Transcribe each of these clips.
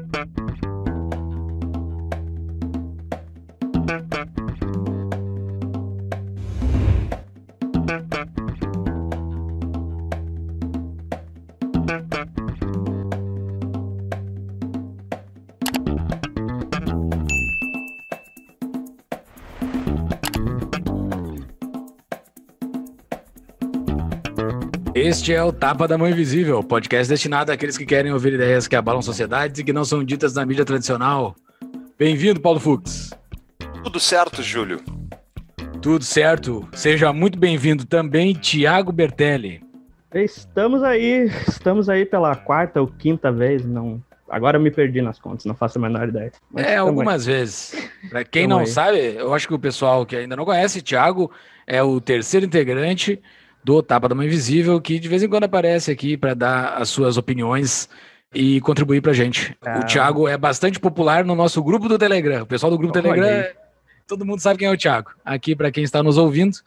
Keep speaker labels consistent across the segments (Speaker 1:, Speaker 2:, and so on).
Speaker 1: Thank you.
Speaker 2: Este é o Tapa da Mão Invisível, podcast destinado àqueles que querem ouvir ideias que abalam sociedades e que não são ditas na mídia tradicional. Bem-vindo, Paulo Fux. Tudo certo, Júlio. Tudo certo. Seja muito bem-vindo também, Tiago Bertelli.
Speaker 3: Estamos aí, estamos aí pela quarta ou quinta vez, não. Agora me perdi nas contas, não faço a menor ideia. Mas é, algumas
Speaker 2: aí. vezes. Para quem não aí. sabe, eu acho que o pessoal que ainda não conhece, Tiago é o terceiro integrante do Tapa da Mãe Invisível, que de vez em quando aparece aqui para dar as suas opiniões e contribuir para a gente. Ah. O tá. Thiago é bastante popular no nosso grupo do Telegram. O pessoal do grupo do Telegram, todo mundo sabe quem é o Thiago. Aqui, para quem está nos ouvindo,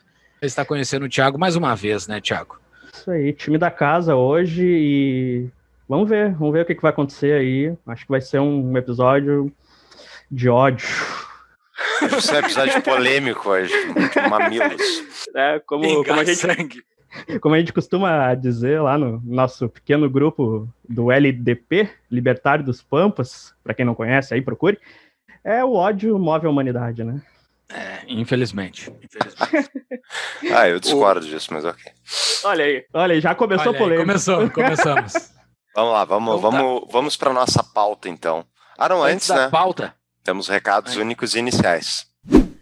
Speaker 2: está conhecendo o Thiago mais uma vez, né, Thiago?
Speaker 3: Isso aí, time da casa hoje e vamos ver, vamos ver o que, que vai acontecer aí. Acho que vai ser um episódio de ódio.
Speaker 1: Isso é um episódio polêmico hoje, mamilos. É, como, como a gente... sangue
Speaker 3: como a gente costuma dizer lá no nosso pequeno grupo do LDP, Libertário dos Pampas, para quem não conhece, aí procure, é o ódio move a humanidade, né?
Speaker 1: É, infelizmente. infelizmente. ah, eu discordo o... disso, mas ok.
Speaker 3: Olha aí, olha aí, já começou o a começou, começamos.
Speaker 1: vamos lá, vamos, então, vamos, tá. vamos para nossa pauta então. Ah, não, antes, antes da né? pauta. Temos recados Ai. únicos iniciais.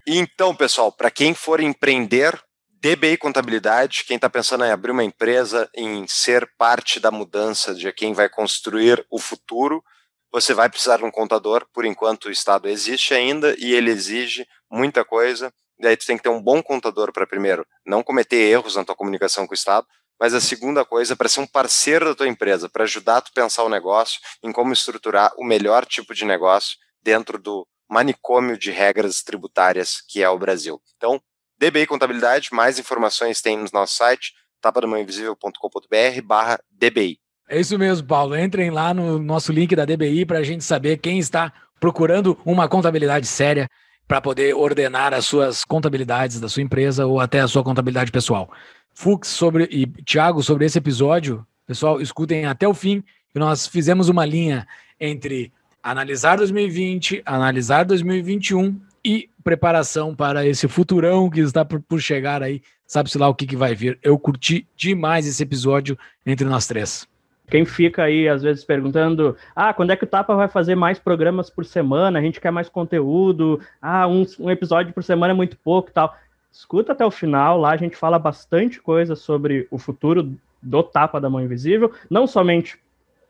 Speaker 1: Então, pessoal, para quem for empreender DBI Contabilidade, quem está pensando em abrir uma empresa, em ser parte da mudança de quem vai construir o futuro, você vai precisar de um contador. Por enquanto, o Estado existe ainda e ele exige muita coisa. E aí, você tem que ter um bom contador para, primeiro, não cometer erros na tua comunicação com o Estado. Mas a segunda coisa, para ser um parceiro da tua empresa, para ajudar tu a pensar o negócio, em como estruturar o melhor tipo de negócio dentro do manicômio de regras tributárias que é o Brasil. Então, DBI Contabilidade, mais informações tem no nosso site, tapadamãoinvisível.com.br barra DBI.
Speaker 2: É isso mesmo, Paulo. Entrem lá no nosso link da DBI para a gente saber quem está procurando uma contabilidade séria para poder ordenar as suas contabilidades da sua empresa ou até a sua contabilidade pessoal. Fux sobre e Thiago sobre esse episódio, pessoal, escutem até o fim. que nós fizemos uma linha entre analisar 2020, analisar 2021 e preparação para esse futurão que está por, por chegar aí. Sabe-se lá o que, que vai vir. Eu curti demais
Speaker 3: esse episódio entre nós três. Quem fica aí, às vezes, perguntando: ah, quando é que o Tapa vai fazer mais programas por semana? A gente quer mais conteúdo. Ah, um, um episódio por semana é muito pouco e tal. Escuta até o final, lá a gente fala bastante coisa sobre o futuro do Tapa da Mão Invisível, não somente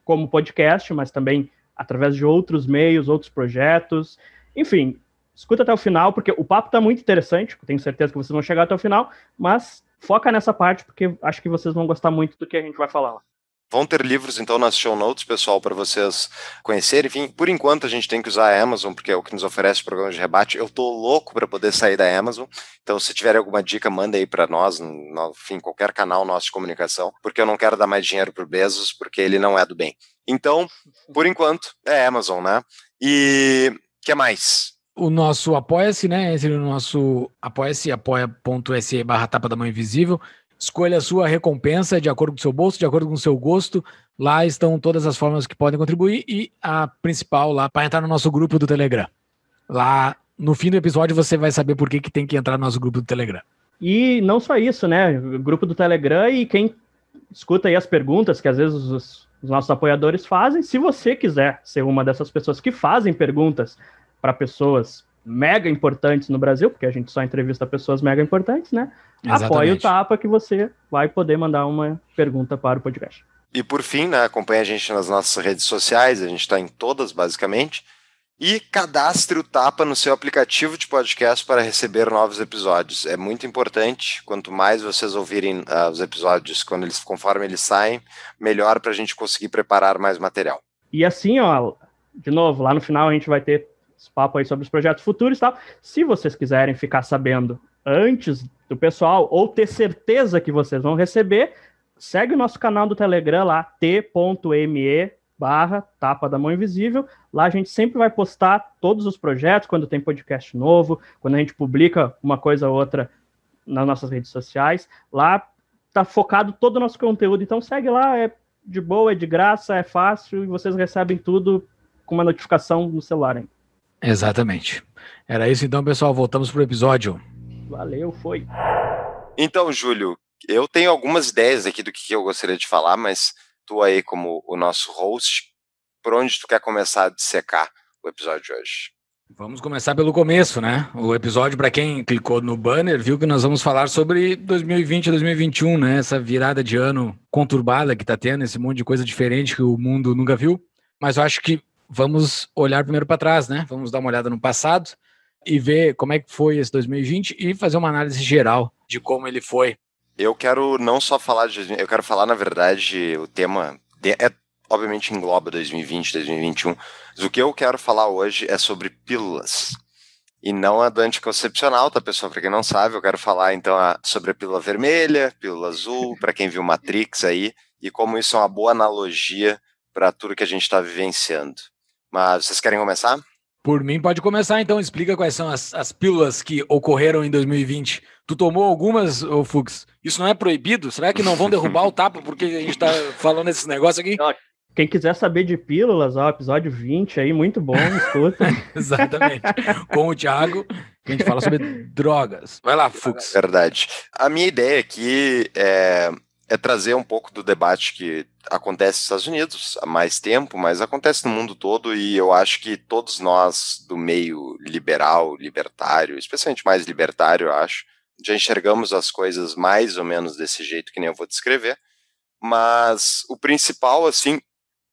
Speaker 3: como podcast, mas também através de outros meios, outros projetos. Enfim, escuta até o final, porque o papo está muito interessante, tenho certeza que vocês vão chegar até o final, mas foca nessa parte, porque acho que vocês vão gostar muito do que a gente vai falar lá.
Speaker 1: Vão ter livros, então, nas show notes, pessoal, para vocês conhecerem. Enfim, por enquanto a gente tem que usar a Amazon, porque é o que nos oferece o programa de rebate. Eu tô louco para poder sair da Amazon. Então, se tiver alguma dica, manda aí para nós, no, enfim, qualquer canal nosso de comunicação, porque eu não quero dar mais dinheiro pro Bezos, porque ele não é do bem. Então, por enquanto, é Amazon, né? E o que mais?
Speaker 2: o nosso apoia-se, né? Entre no nosso apoia-se, apoia.se barra tapa da mão invisível. Escolha a sua recompensa de acordo com o seu bolso, de acordo com o seu gosto. Lá estão todas as formas que podem contribuir e a principal lá para entrar no nosso grupo do Telegram. Lá no fim do episódio você vai saber por que, que tem que entrar no nosso grupo do Telegram.
Speaker 3: E não só isso, né? Grupo do Telegram e quem escuta aí as perguntas que às vezes os, os nossos apoiadores fazem, se você quiser ser uma dessas pessoas que fazem perguntas para pessoas mega importantes no Brasil, porque a gente só entrevista pessoas mega importantes, né? Exatamente. Apoie o Tapa que você vai poder mandar uma pergunta para o podcast.
Speaker 1: E por fim, né, acompanhe a gente nas nossas redes sociais, a gente está em todas basicamente. E cadastre o Tapa no seu aplicativo de podcast para receber novos episódios. É muito importante. Quanto mais vocês ouvirem uh, os episódios quando eles, conforme eles saem, melhor para a gente conseguir preparar mais material.
Speaker 3: E assim, ó, de novo, lá no final a gente vai ter esse papo aí sobre os projetos futuros e tal. Se vocês quiserem ficar sabendo antes do pessoal ou ter certeza que vocês vão receber, segue o nosso canal do Telegram lá, t.me barra tapa da mão invisível. Lá a gente sempre vai postar todos os projetos, quando tem podcast novo, quando a gente publica uma coisa ou outra nas nossas redes sociais. Lá tá focado todo o nosso conteúdo, então segue lá, é de boa, é de graça, é fácil e vocês recebem tudo com uma notificação no celular. Hein?
Speaker 2: Exatamente. Era isso
Speaker 3: então, pessoal. Voltamos pro episódio. Valeu, foi.
Speaker 1: Então, Júlio, eu tenho algumas ideias aqui do que eu gostaria de falar, mas tu aí como o nosso host, por onde tu quer começar a dissecar o episódio de hoje?
Speaker 2: Vamos começar pelo começo, né? O episódio, para quem clicou no banner, viu que nós vamos falar sobre 2020 e 2021, né? Essa virada de ano conturbada que tá tendo, esse monte de coisa diferente que o mundo nunca viu. Mas eu acho que vamos olhar primeiro para trás, né? Vamos dar uma olhada no passado e ver como é que foi esse 2020 e fazer uma análise geral
Speaker 1: de como ele foi. Eu quero não só falar de, eu quero falar na verdade o tema de, é obviamente engloba 2020, 2021, mas o que eu quero falar hoje é sobre pílulas. E não a do anticoncepcional, tá, pessoal? Para quem não sabe, eu quero falar então a, sobre a pílula vermelha, pílula azul, para quem viu Matrix aí, e como isso é uma boa analogia para tudo que a gente está vivenciando. Mas vocês querem começar?
Speaker 2: Por mim, pode começar então. Explica quais são as, as pílulas que
Speaker 3: ocorreram em 2020. Tu tomou algumas, ô Fux?
Speaker 2: Isso não é proibido? Será que não vão derrubar o tapa porque a gente está falando esses negócios aqui?
Speaker 3: Quem quiser saber de pílulas, ó, episódio 20 aí, muito bom, escuta.
Speaker 2: Exatamente. Com o Thiago, a gente fala sobre drogas. Vai lá, Fux. Verdade.
Speaker 1: A minha ideia aqui é é trazer um pouco do debate que acontece nos Estados Unidos há mais tempo, mas acontece no mundo todo e eu acho que todos nós do meio liberal, libertário, especialmente mais libertário, eu acho, já enxergamos as coisas mais ou menos desse jeito que nem eu vou descrever, mas o principal assim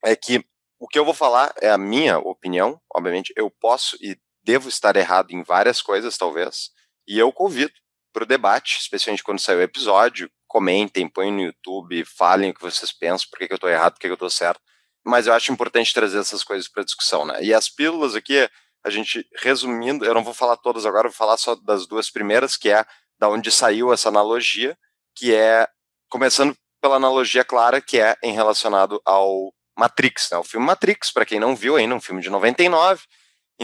Speaker 1: é que o que eu vou falar é a minha opinião, obviamente eu posso e devo estar errado em várias coisas talvez, e eu convido para o debate, especialmente quando sair o episódio, comentem, põem no YouTube, falem o que vocês pensam, por que, que eu estou errado, por que, que eu estou certo. Mas eu acho importante trazer essas coisas para discussão, né? E as pílulas aqui, a gente resumindo, eu não vou falar todas agora, vou falar só das duas primeiras, que é da onde saiu essa analogia, que é começando pela analogia clara que é em relacionado ao Matrix, né? O filme Matrix, para quem não viu ainda, um filme de 99,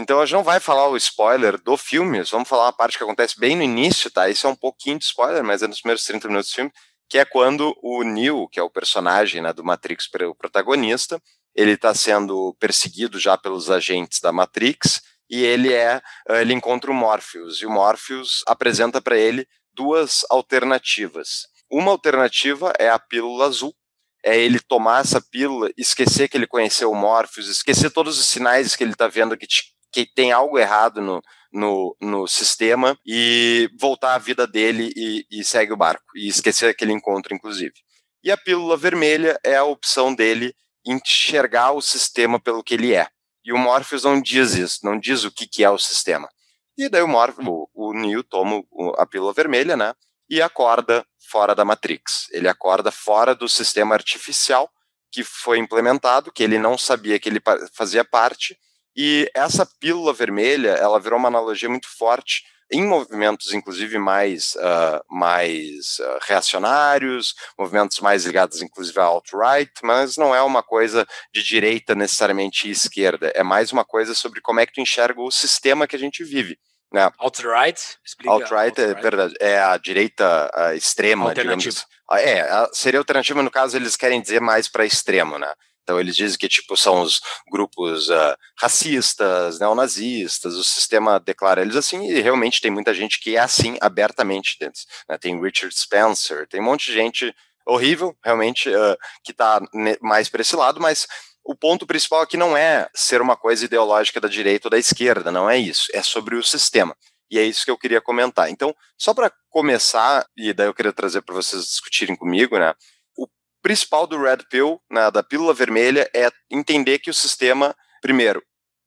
Speaker 1: então a gente não vai falar o spoiler do filme, vamos falar uma parte que acontece bem no início, tá? Isso é um pouquinho de spoiler, mas é nos primeiros 30 minutos do filme, que é quando o Neil, que é o personagem né, do Matrix, o protagonista, ele está sendo perseguido já pelos agentes da Matrix e ele é eh, ele encontra o Morpheus e o Morpheus apresenta para ele duas alternativas. Uma alternativa é a pílula azul, é ele tomar essa pílula, esquecer que ele conheceu o Morpheus, esquecer todos os sinais que ele está vendo que te que tem algo errado no, no, no sistema e voltar à vida dele e, e segue o barco. E esquecer aquele encontro, inclusive. E a pílula vermelha é a opção dele enxergar o sistema pelo que ele é. E o Morpheus não diz isso, não diz o que, que é o sistema. E daí o Morpheus, o, o Neo toma a pílula vermelha, né? E acorda fora da Matrix. Ele acorda fora do sistema artificial que foi implementado, que ele não sabia que ele fazia parte, e essa pílula vermelha, ela virou uma analogia muito forte em movimentos, inclusive, mais, uh, mais uh, reacionários, movimentos mais ligados, inclusive, à alt-right, mas não é uma coisa de direita necessariamente e esquerda, é mais uma coisa sobre como é que tu enxerga o sistema que a gente vive. Né? Alt-right? Alt-right é verdade, é a direita extrema. Alternativa. Digamos. É, seria alternativa, no caso, eles querem dizer mais para extremo, né? Então eles dizem que tipo são os grupos uh, racistas, neonazistas, o sistema declara eles assim, e realmente tem muita gente que é assim abertamente dentro. Né? Tem Richard Spencer, tem um monte de gente horrível, realmente, uh, que está mais para esse lado, mas o ponto principal aqui é não é ser uma coisa ideológica da direita ou da esquerda, não é isso, é sobre o sistema. E é isso que eu queria comentar. Então, só para começar, e daí eu queria trazer para vocês discutirem comigo, né? principal do Red Pill, né, da pílula vermelha, é entender que o sistema, primeiro,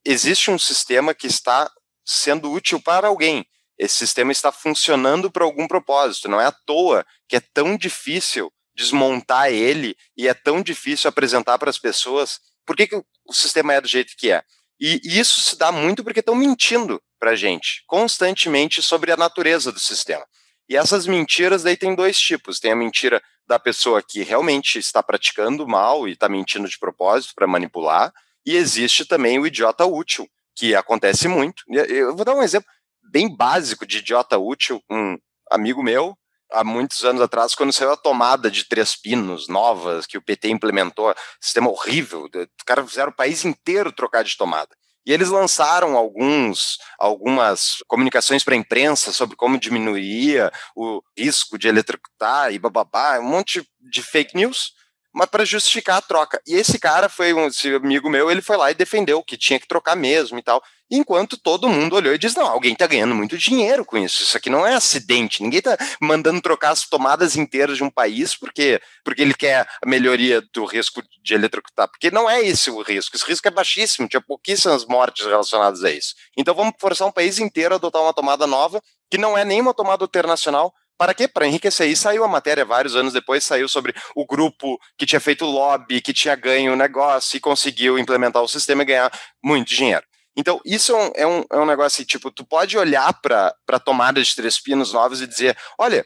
Speaker 1: existe um sistema que está sendo útil para alguém. Esse sistema está funcionando para algum propósito. Não é à toa que é tão difícil desmontar ele e é tão difícil apresentar para as pessoas por que, que o sistema é do jeito que é. E, isso se dá muito porque estão mentindo para a gente constantemente sobre a natureza do sistema. E essas mentiras daí tem dois tipos. Tem a mentira da pessoa que realmente está praticando mal e está mentindo de propósito para manipular, e existe também o idiota útil, que acontece muito. Eu vou dar um exemplo bem básico de idiota útil. Um amigo meu, há muitos anos atrás, quando saiu a tomada de três pinos novas que o PT implementou, sistema horrível, cara fizeram o país inteiro trocar de tomada. E eles lançaram alguns, algumas comunicações para a imprensa sobre como diminuiria o risco de eletrocutar e bababá, um monte de fake news mas para justificar a troca. E esse cara foi um esse amigo meu, ele foi lá e defendeu que tinha que trocar mesmo e tal. Enquanto todo mundo olhou e disse: não, alguém está ganhando muito dinheiro com isso. Isso aqui não é acidente. Ninguém está mandando trocar as tomadas inteiras de um país porque, porque ele quer a melhoria do risco de eletrocutar. Porque não é esse o risco. Esse risco é baixíssimo. Tinha pouquíssimas mortes relacionadas a isso. Então vamos forçar um país inteiro a adotar uma tomada nova, que não é nenhuma tomada internacional, para quê? Para enriquecer. E saiu a matéria vários anos depois, saiu sobre o grupo que tinha feito lobby, que tinha ganho o negócio e conseguiu implementar o sistema e ganhar muito dinheiro. Então, isso é um, é um é negócio assim, tipo, tu pode olhar para a tomada de três pinos novos e dizer, olha,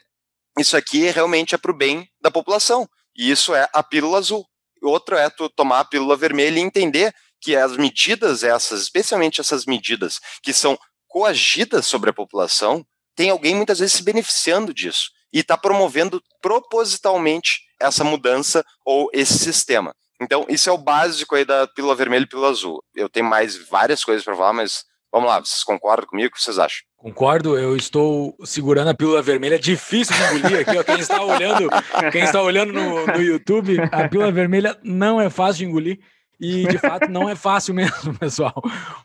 Speaker 1: isso aqui realmente é para o bem da população. E isso é a pílula azul. Outro é tu tomar a pílula vermelha e entender que as medidas essas, especialmente essas medidas que são coagidas sobre a população, tem alguém muitas vezes se beneficiando disso e está promovendo propositalmente essa mudança ou esse sistema. Então, isso é o básico aí da pílula vermelha e pílula azul. Eu tenho mais várias coisas para falar, mas vamos lá, vocês concordam comigo? O que vocês acham?
Speaker 2: Concordo, eu estou segurando a pílula vermelha, é difícil de engolir aqui, ó, quem está olhando, quem está olhando no, no YouTube, a pílula vermelha não é fácil de engolir, e de fato não é fácil mesmo, pessoal,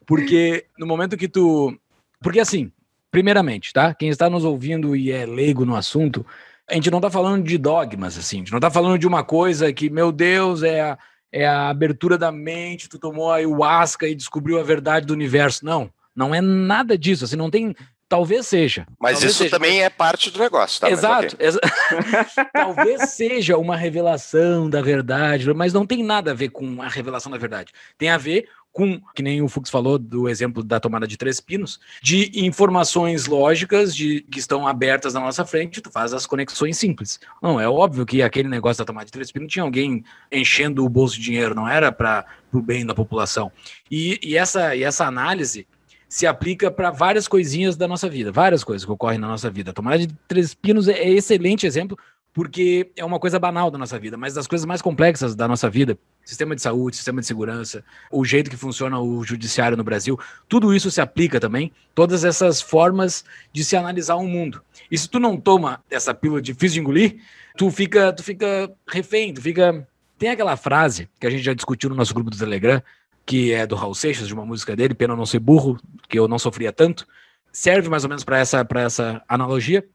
Speaker 2: porque no momento que tu... Porque assim, primeiramente, tá? Quem está nos ouvindo e é leigo no assunto, a gente não está falando de dogmas, assim, a gente não está falando de uma coisa que, meu Deus, é a, é a abertura da mente, tu tomou a ayahuasca e descobriu a verdade do universo. Não, não é nada disso, assim, não tem. Talvez seja. Mas talvez isso seja.
Speaker 1: também é parte do negócio, tá? Exato. Okay. Exa...
Speaker 2: talvez seja uma revelação da verdade, mas não tem nada a ver com a revelação da verdade. Tem a ver com, que nem o Fux falou do exemplo da tomada de três pinos, de informações lógicas de que estão abertas na nossa frente, tu faz as conexões simples. Não, é óbvio que aquele negócio da tomada de três pinos tinha alguém enchendo o bolso de dinheiro, não era para o bem da população. E, e, essa, e essa análise se aplica para várias coisinhas da nossa vida, várias coisas que ocorrem na nossa vida. A tomada de três pinos é, é excelente exemplo, porque é uma coisa banal da nossa vida, mas das coisas mais complexas da nossa vida, sistema de saúde, sistema de segurança, o jeito que funciona o judiciário no Brasil, tudo isso se aplica também, todas essas formas de se analisar o um mundo. E se tu não toma essa pílula difícil de engolir, tu fica, tu fica refém, tu fica tem aquela frase que a gente já discutiu no nosso grupo do Telegram, que é do Raul Seixas, de uma música dele, Pena Não Ser Burro, que eu não sofria tanto, serve mais ou menos para essa, essa analogia.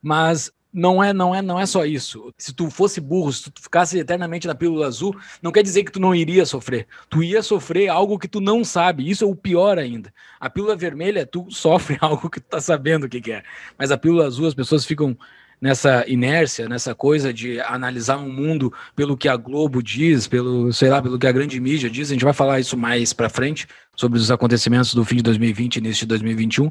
Speaker 2: Mas não é, não é, não é só isso. Se tu fosse burro, se tu ficasse eternamente na pílula azul, não quer dizer que tu não iria sofrer. Tu ia sofrer algo que tu não sabe. Isso é o pior ainda. A pílula vermelha, tu sofre algo que tu tá sabendo o que, que é. Mas a pílula azul, as pessoas ficam nessa inércia, nessa coisa de analisar um mundo pelo que a Globo diz, pelo, sei lá, pelo que a grande mídia diz. A gente vai falar isso mais para frente sobre os acontecimentos do fim de 2020 e início de 2021.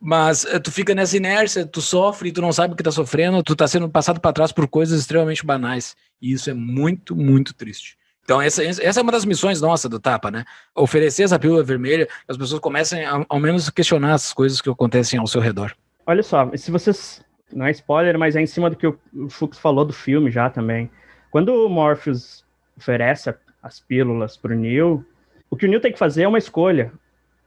Speaker 2: Mas eh, tu fica nessa inércia, tu sofre, tu não sabe o que tá sofrendo, tu tá sendo passado para trás por coisas extremamente banais. E isso é muito, muito triste. Então, essa, essa é uma das missões nossa do Tapa, né? Oferecer
Speaker 3: essa pílula vermelha, as pessoas comecem a, ao menos questionar as coisas que acontecem ao seu redor. Olha só, se vocês. Não é spoiler, mas é em cima do que o, o Fux falou do filme já também. Quando o Morpheus oferece as pílulas pro Neil, o que o Neil tem que fazer é uma escolha.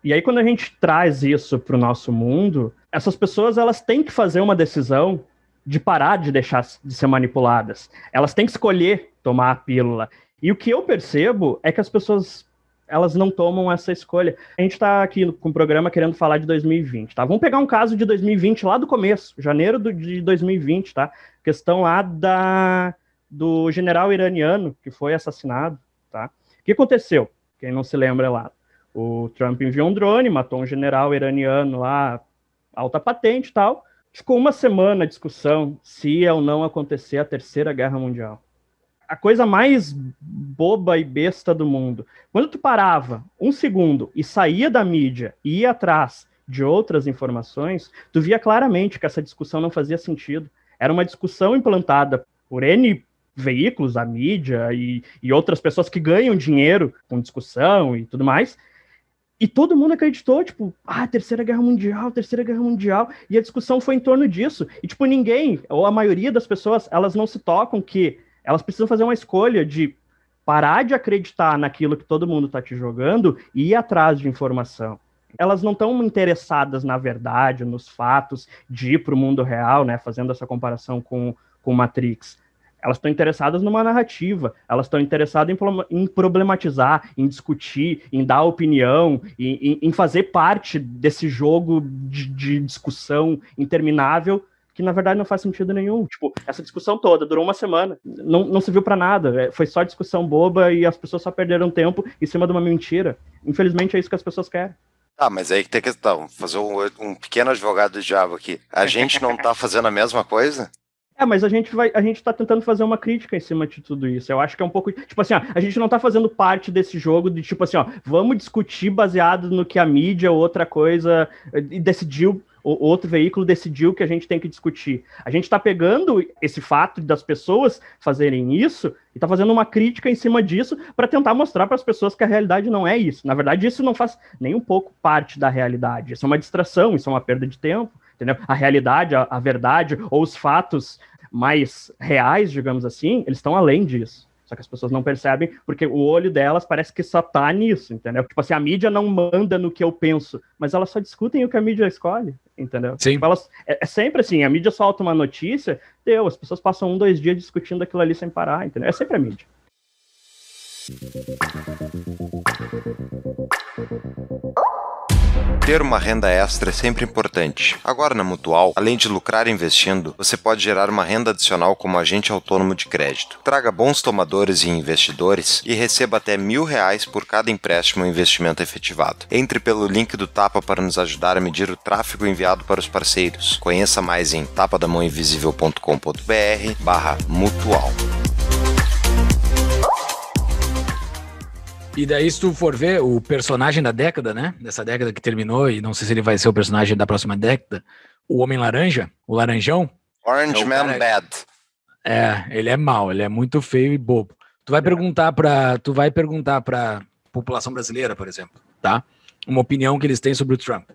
Speaker 3: E aí, quando a gente traz isso para o nosso mundo, essas pessoas elas têm que fazer uma decisão de parar de deixar de ser manipuladas. Elas têm que escolher tomar a pílula. E o que eu percebo é que as pessoas elas não tomam essa escolha. A gente está aqui com o programa querendo falar de 2020, tá? Vamos pegar um caso de 2020 lá do começo, janeiro do, de 2020, tá? Questão lá da do general iraniano que foi assassinado, tá? O que aconteceu? Quem não se lembra lá, o Trump enviou um drone, matou um general iraniano lá, alta patente e tal. Ficou uma semana a discussão se ia ou não acontecer a Terceira Guerra Mundial. A coisa mais boba e besta do mundo. Quando tu parava um segundo e saía da mídia e ia atrás de outras informações, tu via claramente que essa discussão não fazia sentido. Era uma discussão implantada por N veículos, a mídia e, e outras pessoas que ganham dinheiro com discussão e tudo mais, e todo mundo acreditou, tipo, ah, Terceira Guerra Mundial, Terceira Guerra Mundial. E a discussão foi em torno disso. E, tipo, ninguém, ou a maioria das pessoas, elas não se tocam que elas precisam fazer uma escolha de parar de acreditar naquilo que todo mundo está te jogando e ir atrás de informação. Elas não estão interessadas na verdade, nos fatos, de ir para o mundo real, né? Fazendo essa comparação com, com Matrix elas estão interessadas numa narrativa, elas estão interessadas em, problematizar, em discutir, em dar opinião, em, em fazer parte desse jogo de, de, discussão interminável que na verdade não faz sentido nenhum. Tipo, essa discussão toda durou uma semana, não, não serviu para nada, é, foi só discussão boba e as pessoas só perderam tempo em cima de uma mentira. Infelizmente é isso que as pessoas querem.
Speaker 1: Ah, mas aí que tem questão. Fazer um, um pequeno advogado de diabo aqui. A gente não tá fazendo a mesma coisa?
Speaker 3: É, mas a gente vai, a gente tá tentando fazer uma crítica em cima de tudo isso. Eu acho que é um pouco, tipo assim, ó, a gente não tá fazendo parte desse jogo de tipo assim, ó, vamos discutir baseado no que a mídia ou outra coisa decidiu outro veículo decidiu que a gente tem que discutir. A gente está pegando esse fato das pessoas fazerem isso e está fazendo uma crítica em cima disso para tentar mostrar para as pessoas que a realidade não é isso. Na verdade, isso não faz nem um pouco parte da realidade. Isso é uma distração, isso é uma perda de tempo entendeu? A realidade, a, a verdade ou os fatos mais reais, digamos assim, eles estão além disso. Só que as pessoas não percebem, porque o olho delas parece que só tá nisso, entendeu? Tipo assim, a mídia não manda no que eu penso, mas elas só discutem o que a mídia escolhe, entendeu? Sim. Tipo, elas, é, é, sempre assim, a mídia solta uma notícia, deu, as pessoas passam um, dois dias discutindo aquilo ali sem parar, entendeu? É sempre a mídia.
Speaker 1: Ter uma renda extra é sempre importante. Agora na Mutual, além de lucrar investindo, você pode gerar uma renda adicional como agente autônomo de crédito. Traga bons tomadores e investidores e receba até mil reais por cada empréstimo ou investimento efetivado. Entre pelo link do Tapa para nos ajudar a medir o tráfego enviado para os parceiros. Conheça mais em tapadamãoinvisível.com.br barra mutual.
Speaker 2: E daí, se tu for ver o personagem da década, né? Dessa década que terminou, e não sei se ele vai ser o personagem da próxima década, o Homem Laranja, o Laranjão. Orange é o Man cara... Bad. É, ele é mau, ele é muito feio e bobo. Tu vai é. perguntar para, tu vai perguntar para população brasileira, por exemplo, tá? Uma opinião que eles têm sobre o Trump,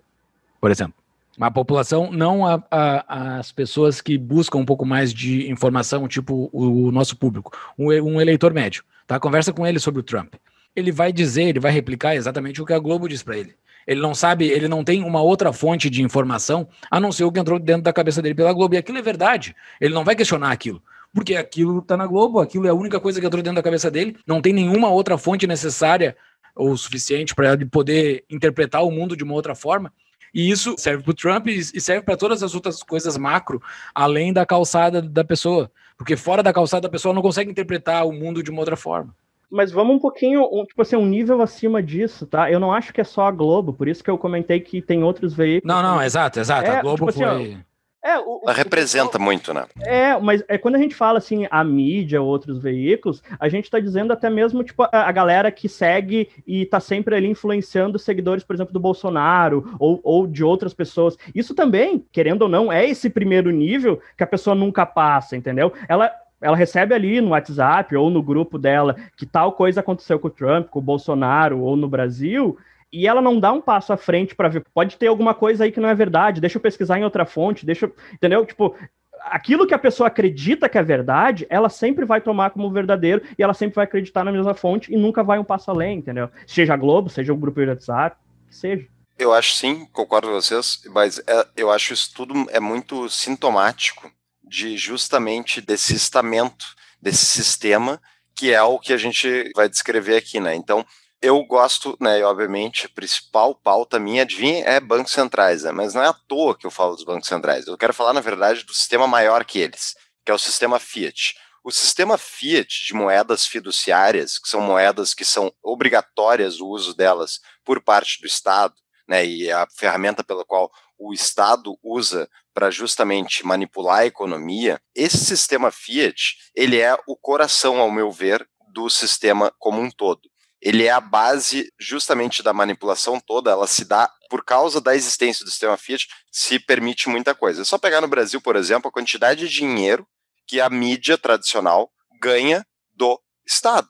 Speaker 2: por exemplo. Uma população, não a, a, as pessoas que buscam um pouco mais de informação, tipo o, o nosso público, um, um eleitor médio, tá? Conversa com ele sobre o Trump ele vai dizer, ele vai replicar exatamente o que a Globo diz para ele. Ele não sabe, ele não tem uma outra fonte de informação a não ser o que entrou dentro da cabeça dele pela Globo. E aquilo é verdade. Ele não vai questionar aquilo. Porque aquilo está na Globo, aquilo é a única coisa que entrou dentro da cabeça dele. Não tem nenhuma outra fonte necessária ou suficiente para ele poder interpretar o mundo de uma outra forma. E isso serve para o Trump e serve para todas as outras coisas macro, além da calçada da pessoa. Porque fora da calçada a pessoa não consegue interpretar o mundo de uma outra forma.
Speaker 3: Mas vamos um pouquinho, um, tipo assim, um nível acima disso, tá? Eu não acho que é só a Globo, por isso que eu comentei que tem outros veículos. Não, não, exato, exato. É, a Globo tipo assim, foi. Assim,
Speaker 1: é, o, Ela representa o, muito, né?
Speaker 3: É, mas é, quando a gente fala assim, a mídia outros veículos, a gente está dizendo até mesmo, tipo, a, a, galera que segue e está sempre ali influenciando seguidores, por exemplo, do Bolsonaro ou, ou de outras pessoas. Isso também, querendo ou não, é esse primeiro nível que a pessoa nunca passa, entendeu? Ela ela recebe ali no WhatsApp ou no grupo dela que tal coisa aconteceu com o Trump, com o Bolsonaro ou no Brasil, e ela não dá um passo à frente para ver, pode ter alguma coisa aí que não é verdade, deixa eu pesquisar em outra fonte, deixa, entendeu? Tipo, aquilo que a pessoa acredita que é verdade, ela sempre vai tomar como verdadeiro e ela sempre vai acreditar na mesma fonte e nunca vai um passo além, entendeu? Seja a Globo, seja o grupo de WhatsApp, seja.
Speaker 1: Eu acho sim, concordo com vocês, mas é, eu acho isso tudo é muito sintomático de justamente desse estamento, desse sistema, que é o que a gente vai descrever aqui, né? Então, eu gosto, né, e obviamente a principal pauta minha, adivinha, é bancos centrais, né? Mas não é à toa que eu falo dos bancos centrais. Eu quero falar, na verdade, do sistema maior que eles, que é o sistema Fiat. O sistema Fiat de moedas fiduciárias, que são moedas que são obrigatórias o uso delas por parte do Estado, né, e é a ferramenta pela qual o Estado usa para justamente manipular a economia, esse sistema Fiat, ele é o coração, ao meu ver, do sistema como um todo. Ele é a base justamente da manipulação toda, ela se dá por causa da existência do sistema Fiat, se permite muita coisa. É só pegar no Brasil, por exemplo, a quantidade de dinheiro que a mídia tradicional ganha do Estado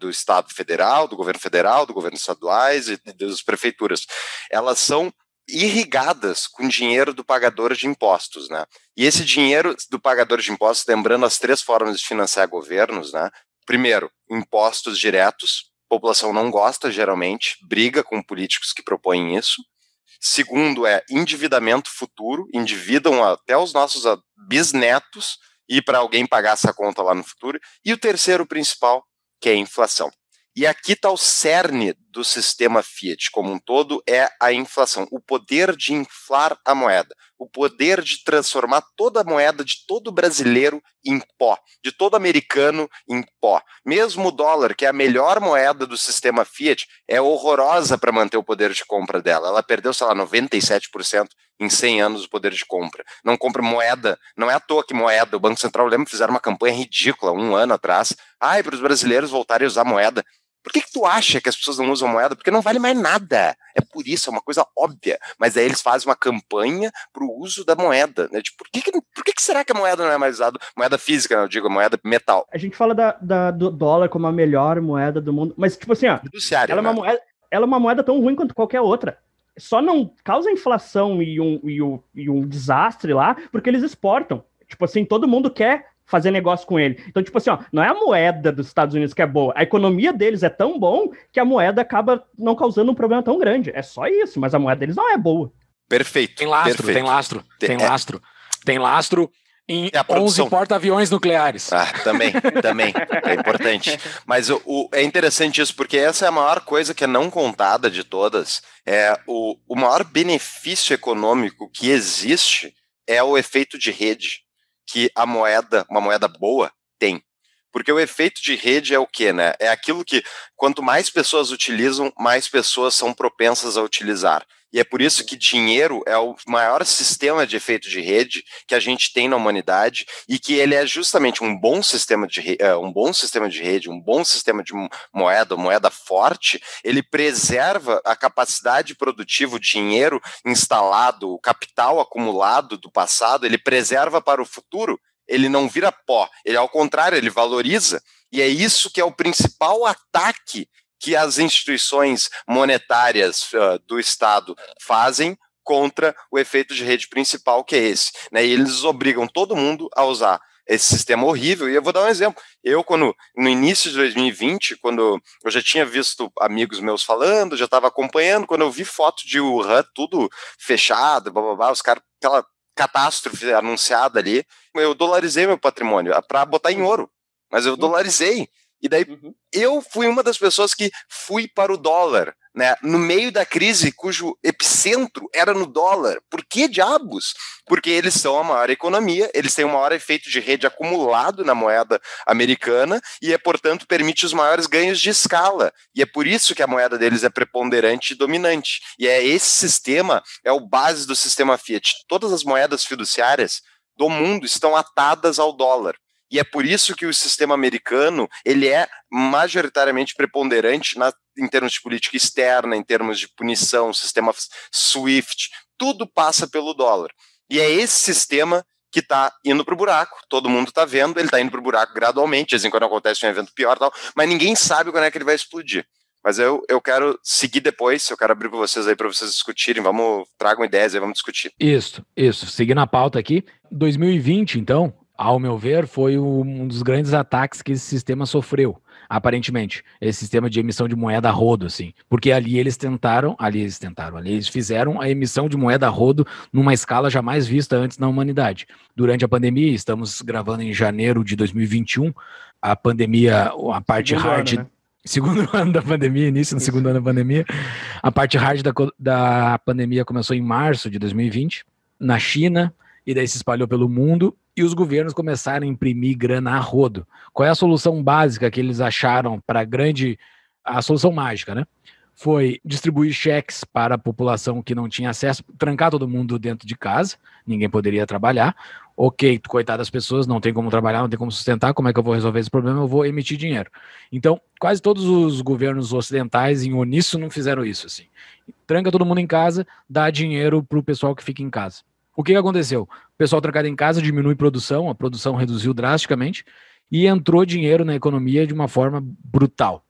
Speaker 1: do Estado federal, do governo federal, do governo estaduais e das prefeituras. Elas são irrigadas com dinheiro do pagador de impostos, né? E esse dinheiro do pagador de impostos, lembrando as três formas de financiar governos, né? Primeiro, impostos diretos, a população não gosta geralmente, briga com políticos que propõem isso. Segundo é endividamento futuro, endividam até os nossos bisnetos e para alguém pagar essa conta lá no futuro. E o terceiro principal, que é a inflação. E aqui está o cerne do sistema Fiat como um todo é a inflação, o poder de inflar a moeda, o poder de transformar toda a moeda de todo brasileiro em pó, de todo americano em pó. Mesmo o dólar, que é a melhor moeda do sistema Fiat, é horrorosa para manter o poder de compra dela. Ela perdeu, sei lá, 97% em 100 anos o poder de compra. Não compra moeda, não é à toa que moeda. O Banco Central, lembra, fizeram uma campanha ridícula um ano atrás. Ai, para os brasileiros voltarem a usar moeda. Por que, que tu acha que as pessoas não usam moeda? Porque não vale mais nada. É por isso, é uma coisa óbvia. Mas aí eles fazem uma campanha para o uso da moeda. Né? Tipo, por que, que, por que, que será que a moeda não é mais usada? Moeda física, não, né? eu digo, moeda metal. A
Speaker 3: gente fala da, da, do dólar como a melhor moeda do mundo. Mas, tipo assim, ó. ela, né? é uma né? moeda, ela é uma moeda tão ruim quanto qualquer outra só não causa inflação e um, e, um, e um desastre lá, porque eles exportam. Tipo assim, todo mundo quer fazer negócio com ele. Então, tipo assim, ó, não é a moeda dos Estados Unidos que é boa. A economia deles é tão bom que a moeda acaba não causando um problema tão grande. É só isso, mas a moeda deles não é boa. Perfeito. Tem lastro, perfeito. tem lastro, tem é. lastro.
Speaker 2: Tem lastro em é 11 porta-aviões nucleares. Ah, também, também.
Speaker 1: é importante. Mas o, o, é interessante isso, porque essa é a maior coisa que é não contada de todas. É o, o maior benefício econômico que existe é o efeito de rede que a moeda, uma moeda boa, tem. Porque o efeito de rede é o quê, né? É aquilo que quanto mais pessoas utilizam, mais pessoas são propensas a utilizar. E é por isso que dinheiro é o maior sistema de efeito de rede que a gente tem na humanidade e que ele é justamente um bom sistema de é, um bom sistema de rede, um bom sistema de moeda, moeda forte, ele preserva a capacidade produtiva, o dinheiro instalado, o capital acumulado do passado, ele preserva para o futuro. Ele não vira pó, ele ao contrário, ele valoriza. E é isso que é o principal ataque que as instituições monetárias uh, do Estado fazem contra o efeito de rede principal, que é esse. Né? E eles obrigam todo mundo a usar esse sistema horrível. E eu vou dar um exemplo. Eu, quando no início de 2020, quando eu já tinha visto amigos meus falando, já estava acompanhando, quando eu vi foto de Wuhan tudo fechado, blá, blá, blá os caras, aquela catástrofe anunciada ali, eu dolarizei meu patrimônio ah, para botar em ouro. Mas eu uhum. dolarizei. E daí uhum. eu fui uma das pessoas que fui para o dólar, né? No meio da crise, cujo epicentro era no dólar. Por que diabos? Porque eles são a maior economia, eles têm o maior efeito de rede acumulado na moeda americana e é, portanto, permite os maiores ganhos de escala. E é por isso que a moeda deles é preponderante e dominante. E é esse sistema, é o base do sistema Fiat. Todas as moedas fiduciárias do mundo estão atadas ao dólar. E é por isso que o sistema americano ele é majoritariamente preponderante na, em termos de política externa, em termos de punição, sistema SWIFT, tudo passa pelo dólar. E é esse sistema que está indo para o buraco, todo mundo está vendo, ele está indo para o buraco gradualmente, de vez em quando acontece um evento pior tal, mas ninguém sabe quando é que ele vai explodir. Mas eu, eu quero seguir depois, eu quero abrir para vocês aí, para vocês discutirem, vamos, tragam ideias aí, vamos discutir.
Speaker 2: Isso, isso, seguindo a pauta aqui, 2020 então, ao meu ver, foi um dos grandes ataques que esse sistema sofreu, aparentemente, esse sistema de emissão de moeda rodo, assim, porque ali eles tentaram, ali eles tentaram, ali eles fizeram a emissão de moeda rodo numa escala jamais vista antes na humanidade. Durante a pandemia, estamos gravando em janeiro de 2021, a pandemia, a parte segundo hard... Ano, né? Segundo ano da pandemia, início do segundo ano da pandemia. A parte hard da, da pandemia começou em março de 2020, na China, e daí se espalhou pelo mundo e os governos começaram a imprimir grana a rodo. Qual é a solução básica que eles acharam para a grande. a solução mágica, né? Foi distribuir cheques para a população que não tinha acesso, trancar todo mundo dentro de casa, ninguém poderia trabalhar. Ok, coitado das pessoas, não tem como trabalhar, não tem como sustentar, como é que eu vou resolver esse problema? Eu vou emitir dinheiro. Então, quase todos os governos ocidentais em uníssono fizeram isso, assim. Tranca todo mundo em casa, dá dinheiro para o pessoal que fica em casa. O que, aconteceu? O pessoal trancado em casa diminui produção, a produção reduziu drasticamente e entrou dinheiro na economia de uma forma brutal.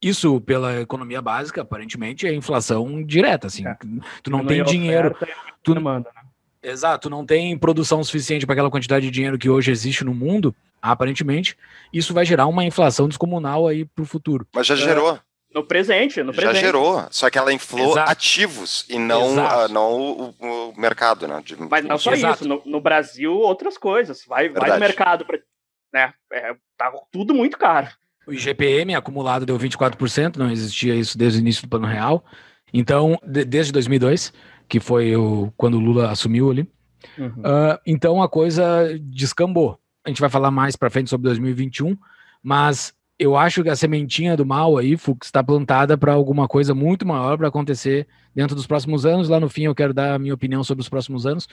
Speaker 2: Isso pela economia básica, aparentemente, é inflação direta, assim. É. Tu não tem dinheiro, tu não manda. Né? Exato, não tem produção suficiente para aquela quantidade de dinheiro que hoje existe no mundo, aparentemente, isso vai gerar uma inflação descomunal aí para o futuro. Mas já gerou.
Speaker 3: É. No presente, no presente. Já gerou, só que ela inflou Exato.
Speaker 1: ativos e não, uh, não o, o, mercado, né? De... Mas não só Exato. isso,
Speaker 3: no, no, Brasil outras coisas. Vai, vai no mercado, pra, né? É, tá tudo muito
Speaker 2: caro. O IGPM acumulado deu 24%, não existia isso desde o início do Plano Real. Então, de, desde 2002, que foi o, quando o Lula assumiu ali. Uhum. Uh, então a coisa descambou. A gente vai falar mais para frente sobre 2021, mas eu acho que a sementinha do mal aí, Fux, está plantada para alguma coisa muito maior para acontecer dentro dos próximos anos. Lá no fim eu quero dar a minha opinião sobre os próximos anos,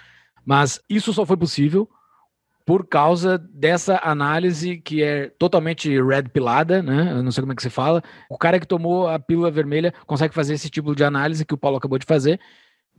Speaker 2: mas isso só foi possível por causa dessa análise que é totalmente red pilada, né? Eu não sei como é que se fala. O cara que tomou a pílula vermelha consegue fazer esse tipo de análise que o Paulo acabou de fazer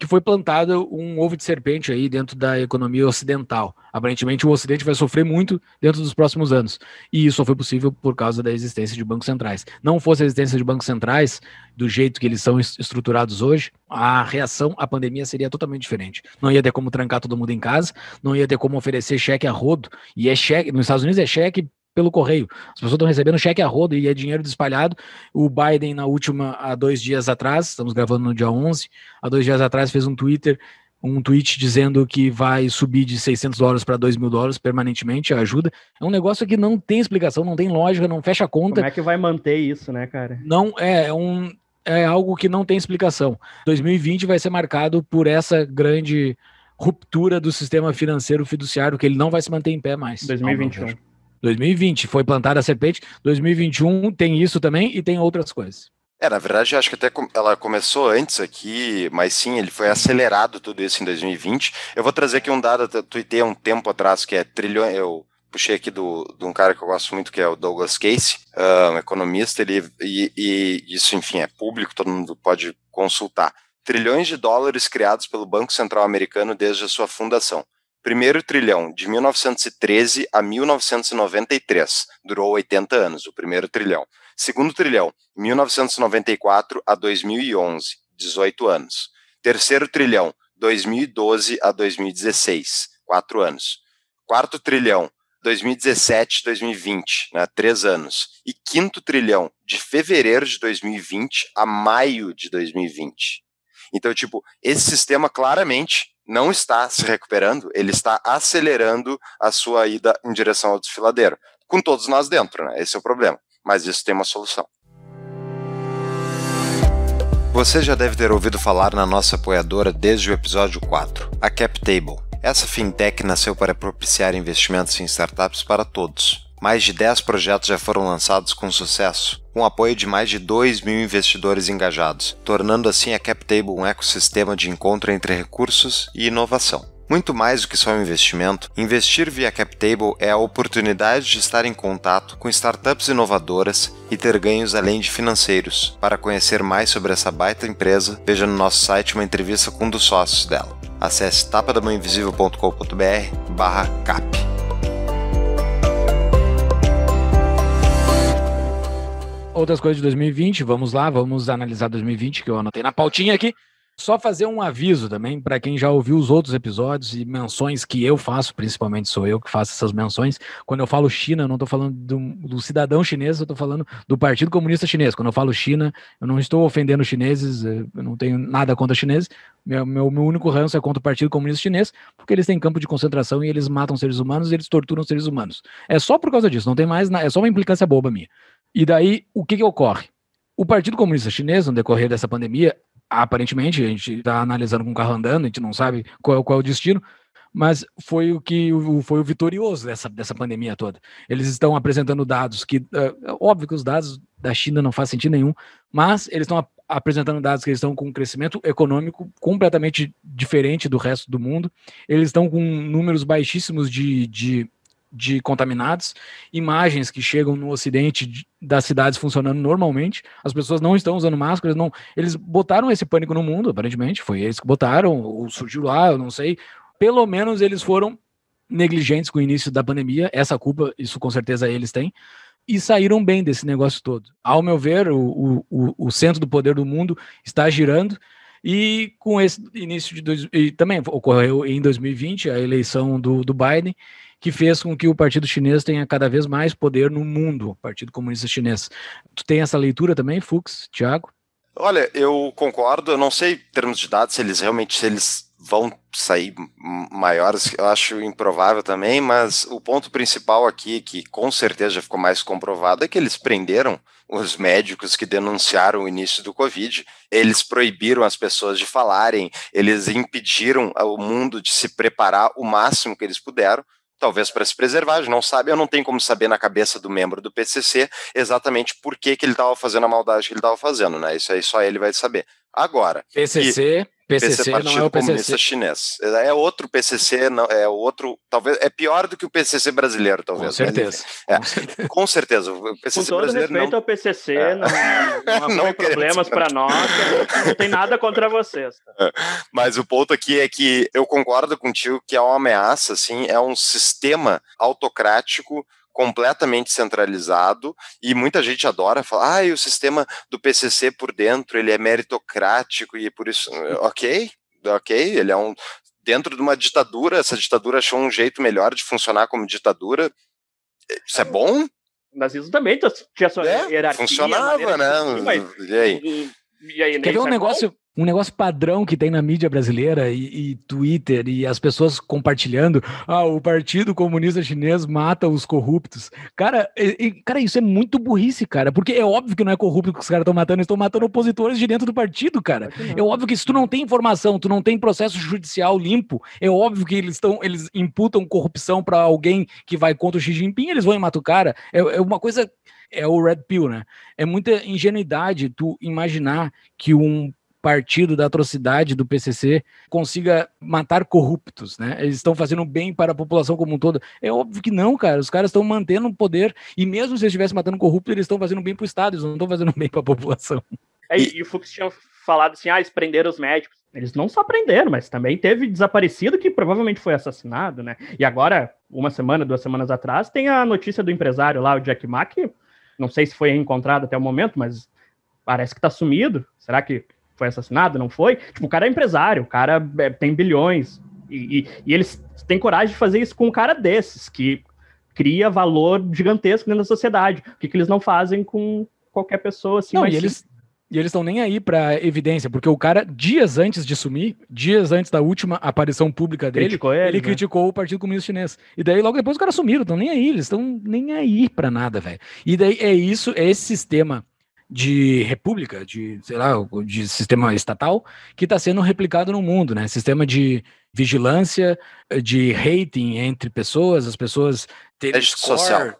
Speaker 2: que foi plantado um ovo de serpente aí dentro da economia ocidental. Aparentemente, o Ocidente vai sofrer muito dentro dos próximos anos. E isso só foi possível por causa da existência de bancos centrais. Não fosse a existência de bancos centrais, do jeito que eles são estruturados hoje, a reação à pandemia seria totalmente diferente. Não ia ter como trancar todo mundo em casa, não ia ter como oferecer cheque a rodo. E é cheque, nos Estados Unidos é cheque pelo correio. As pessoas estão recebendo cheque a rodo e é dinheiro espalhado. O Biden, na última, há dois dias atrás, estamos gravando no dia 11, há dois dias atrás fez um Twitter, um tweet dizendo que vai subir de 600 dólares para 2 mil dólares permanentemente a ajuda. É um negócio que não tem explicação, não tem lógica, não
Speaker 3: fecha conta. Como é que vai manter isso, né, cara?
Speaker 2: Não, é, é um... É algo que não tem explicação. 2020 vai ser marcado por essa grande ruptura do sistema financeiro fiduciário, que ele não vai se manter em pé mais. 2021. 2020 foi plantada a serpente, 2021 tem isso também e tem outras coisas.
Speaker 1: É, na verdade, acho que até ela começou antes aqui, mas sim, ele foi acelerado tudo isso em 2020. Eu vou trazer aqui um dado, eu tuitei há um tempo atrás, que é trilhão. Eu puxei aqui do, de um cara que eu gosto muito, que é o Douglas Casey, um economista, ele, e, e isso, enfim, é público, todo mundo pode consultar. Trilhões de dólares criados pelo Banco Central Americano desde a sua fundação. Primeiro trilhão, de 1913 a 1993, durou 80 anos, o primeiro trilhão. Segundo trilhão, 1994 a 2011, 18 anos. Terceiro trilhão, 2012 a 2016, 4 anos. Quarto trilhão, 2017, 2020, né, três anos. E quinto trilhão, de fevereiro de 2020 a maio de 2020. Então, tipo, esse sistema claramente não está se recuperando, ele está acelerando a sua ida em direção ao desfiladeiro. Com todos nós dentro, né? Esse é o problema. Mas isso tem uma solução. Você já deve ter ouvido falar na nossa apoiadora desde o episódio 4, a CapTable. Essa fintech nasceu para propiciar investimentos em startups para todos mais de 10 projetos já foram lançados com sucesso, com apoio de mais de 2 mil investidores engajados, tornando assim a CapTable um ecossistema de encontro entre recursos e inovação. Muito mais do que só um investimento, investir via CapTable é a oportunidade de estar em contato com startups inovadoras e ter ganhos além de financeiros. Para conhecer mais sobre essa baita empresa, veja no nosso site uma entrevista com um dos sócios dela. Acesse tapadamãoinvisível.com.br barra cap.
Speaker 2: Outras coisas de 2020, vamos lá, vamos analisar 2020 que eu anotei na pautinha aqui. Só fazer um aviso também para quem já ouviu os outros episódios e menções que eu faço, principalmente sou eu que faço essas menções. Quando eu falo China, eu não estou falando do, do, cidadão chinês, eu estou falando do Partido Comunista Chinês. Quando eu falo China, eu não estou ofendendo chineses, eh, eu não tenho nada contra chineses. Meu, meu, meu único ranço é contra o Partido Comunista Chinês, porque eles têm campo de concentração e eles matam seres humanos e eles torturam seres humanos. É só por causa disso, não tem mais, nada. é só uma implicância boba minha. E daí, o que, que ocorre? O Partido Comunista Chinês, no decorrer dessa pandemia, aparentemente, a gente está analisando com o carro andando, a gente não sabe qual, é qual é o destino, mas foi o que foi o vitorioso dessa, dessa pandemia toda. Eles estão apresentando dados que, é, óbvio que os dados da China não fazem sentido nenhum, mas eles estão apresentando dados que eles estão com um crescimento econômico completamente diferente do resto do mundo, eles estão com números baixíssimos de, de de contaminados, imagens que chegam no ocidente das cidades funcionando normalmente, as pessoas não estão usando máscaras, não, eles botaram esse pânico no mundo, aparentemente, foi eles que botaram, ou surgiu lá, eu não sei, pelo menos eles foram negligentes com o início da pandemia, essa culpa, isso com certeza eles têm, e saíram bem desse negócio todo. Ao meu ver, o, o, o centro do poder do mundo está girando, e com esse início de. Dois, e também ocorreu em 2020 a eleição do, do Biden, que fez com que o Partido Chinês tenha cada vez mais poder no mundo, Partido Comunista Chinês. Tu tem essa leitura também, Fux, Tiago?
Speaker 1: Olha, eu concordo, eu não sei em termos de dados se eles realmente se eles vão sair maiores, eu acho improvável também, mas o ponto principal aqui, que com certeza já ficou mais comprovado, é que eles prenderam os médicos que denunciaram o início do Covid, eles proibiram as pessoas de falarem, eles impediram o mundo de se preparar o máximo que eles puderam talvez para se preservar, a gente não sabe, eu não tenho como saber na cabeça do membro do PCC exatamente por que, que ele estava fazendo a maldade que ele estava fazendo, né? Isso aí só ele vai saber. Agora. PCC, e...
Speaker 2: PCC, PCC Partido não é o Comunista PCC.
Speaker 1: Chinês. É outro PCC, não, é outro, talvez, é pior do que o PCC brasileiro, talvez. Com certeza. É, com, certeza. O PCC com todo respeito não...
Speaker 3: ao PCC, é. não, não, não, problemas para nós, não tem nada contra vocês.
Speaker 1: Tá? É. Mas o ponto aqui é que eu concordo contigo que é uma ameaça, assim, é um sistema autocrático completamente centralizado e muita gente adora falar, ah, o sistema do PCC por dentro, ele é meritocrático e por isso, eh, ok, ok, ele é um, dentro de uma ditadura, essa ditadura achou um jeito melhor de funcionar como ditadura, eh, isso é, é. bom? O nazismo também
Speaker 3: tinha sua é, hierarquia. Funcionava, né? E aí, e aí, Quer ver um é negócio...
Speaker 2: Bom? um negócio padrão que tem na mídia brasileira e, e, Twitter e as pessoas compartilhando. Ah, o Partido Comunista Chinês mata os corruptos. Cara, e, e, cara, isso é muito burrice, cara. Porque é óbvio que não é corrupto que os caras estão matando, estão matando opositores de dentro do partido, cara. É óbvio que se tu não tem informação, tu não tem processo judicial limpo, é óbvio que eles estão, eles imputam corrupção para alguém que vai contra o Xi Jinping, eles vão e matam o cara. é, é uma coisa é o Red Pill, né? É muita ingenuidade tu imaginar que um partido da atrocidade do PCC consiga matar corruptos, né? Eles estão fazendo bem para a população como um todo. É óbvio que não, cara. Os caras estão mantendo o poder e mesmo se eles estivessem matando corruptos,
Speaker 3: eles estão fazendo bem para o Estado, eles não estão fazendo bem para a população. É, e o Fux tinha falado assim, ah, eles prenderam os médicos. Eles não só prenderam, mas também teve desaparecido que provavelmente foi assassinado, né? E agora, uma semana, duas semanas atrás, tem a notícia do empresário lá, o Jack Mack, não sei se foi encontrado até o momento, mas parece que tá sumido. Será que foi assassinado, não foi? Tipo, o cara é empresário, o cara é, tem bilhões. E, e, e, eles têm coragem de fazer isso com um cara desses, que cria valor gigantesco dentro da sociedade. O que, que eles não fazem com qualquer pessoa assim? Não, e eles, e eles estão nem aí para evidência, porque o cara,
Speaker 2: dias antes de sumir, dias antes da última aparição pública dele, criticou ele, ele né? criticou o Partido Comunista Chinês. E daí, logo depois, os caras sumiram, estão nem aí, eles estão nem aí para nada, velho. E daí é isso, é esse sistema de república, de, sei lá, de sistema estatal, que está sendo replicado no mundo, né? Sistema de vigilância, de rating entre pessoas, as pessoas terem crédito score, social.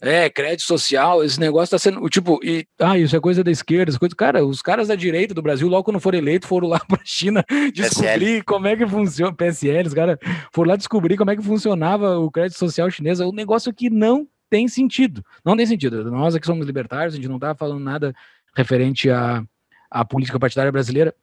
Speaker 2: É, crédito social, esse negócio está sendo, tipo, e, ah, isso é coisa da esquerda, é coisa, cara, os caras da direita do Brasil, logo quando foram eleitos, foram lá para a China descobrir PSL. como é que funciona, PSL, os caras foram lá descobrir como é que funcionava o crédito social chinês, é um negócio que não tem sentido. Não tem sentido. Nós aqui somos libertários, a gente não está falando nada referente à, à política partidária brasileira,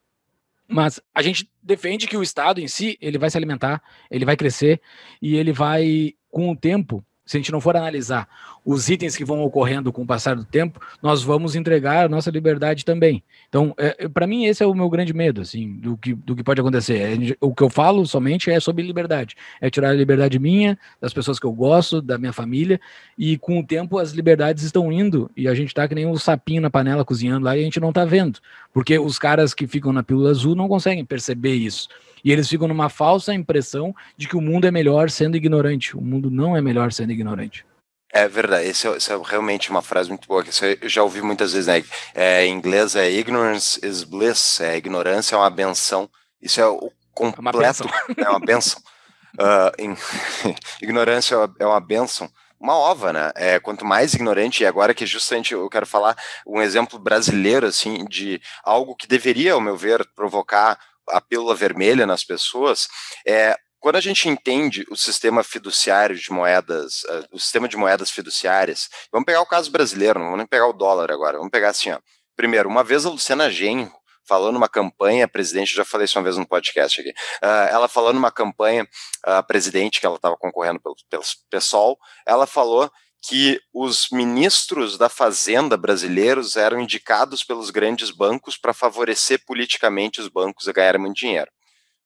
Speaker 2: mas a gente defende que o Estado em si, ele vai se alimentar, ele vai crescer e ele vai, com o tempo, se a gente não for analisar os itens que vão ocorrendo com o passar do tempo, nós vamos entregar a nossa liberdade também. Então, é, é para mim, esse é o meu grande medo, assim, do que, do que pode acontecer. É, o que eu falo somente é sobre liberdade. É tirar a liberdade minha, das pessoas que eu gosto, da minha família, e com o tempo as liberdades estão indo, e a gente tá que nem um sapinho na panela cozinhando lá e a gente não tá vendo. Porque os caras que ficam na pílula azul não conseguem perceber isso. E eles ficam numa falsa impressão de que o mundo é melhor sendo ignorante. O mundo não é melhor sendo ignorante.
Speaker 1: É verdade, isso é, é, realmente uma frase muito boa, que eu já ouvi muitas vezes, né? É, em inglês é ignorance is bliss, é, ignorância é uma benção, isso é o é completo, é uma benção. uh, ah, in, ignorância é, é uma benção, uma ova, né? É, quanto mais ignorante, e agora que justamente eu quero falar um exemplo brasileiro, assim, de algo que deveria, ao meu ver, provocar a pílula vermelha nas pessoas, é, quando a gente entende o sistema fiduciário de moedas, uh, o sistema de moedas fiduciárias, vamos pegar o caso brasileiro, não vamos nem pegar o dólar agora, vamos pegar assim, ó. Primeiro, uma vez a Luciana Genro falou numa campanha, presidente, já falei isso uma vez no podcast aqui, uh, ela falou numa campanha, a uh, presidente, que ela estava concorrendo pelo, pelo PSOL, ela falou que os ministros da Fazenda brasileiros eram indicados pelos grandes bancos para favorecer politicamente os bancos a ganharem muito dinheiro.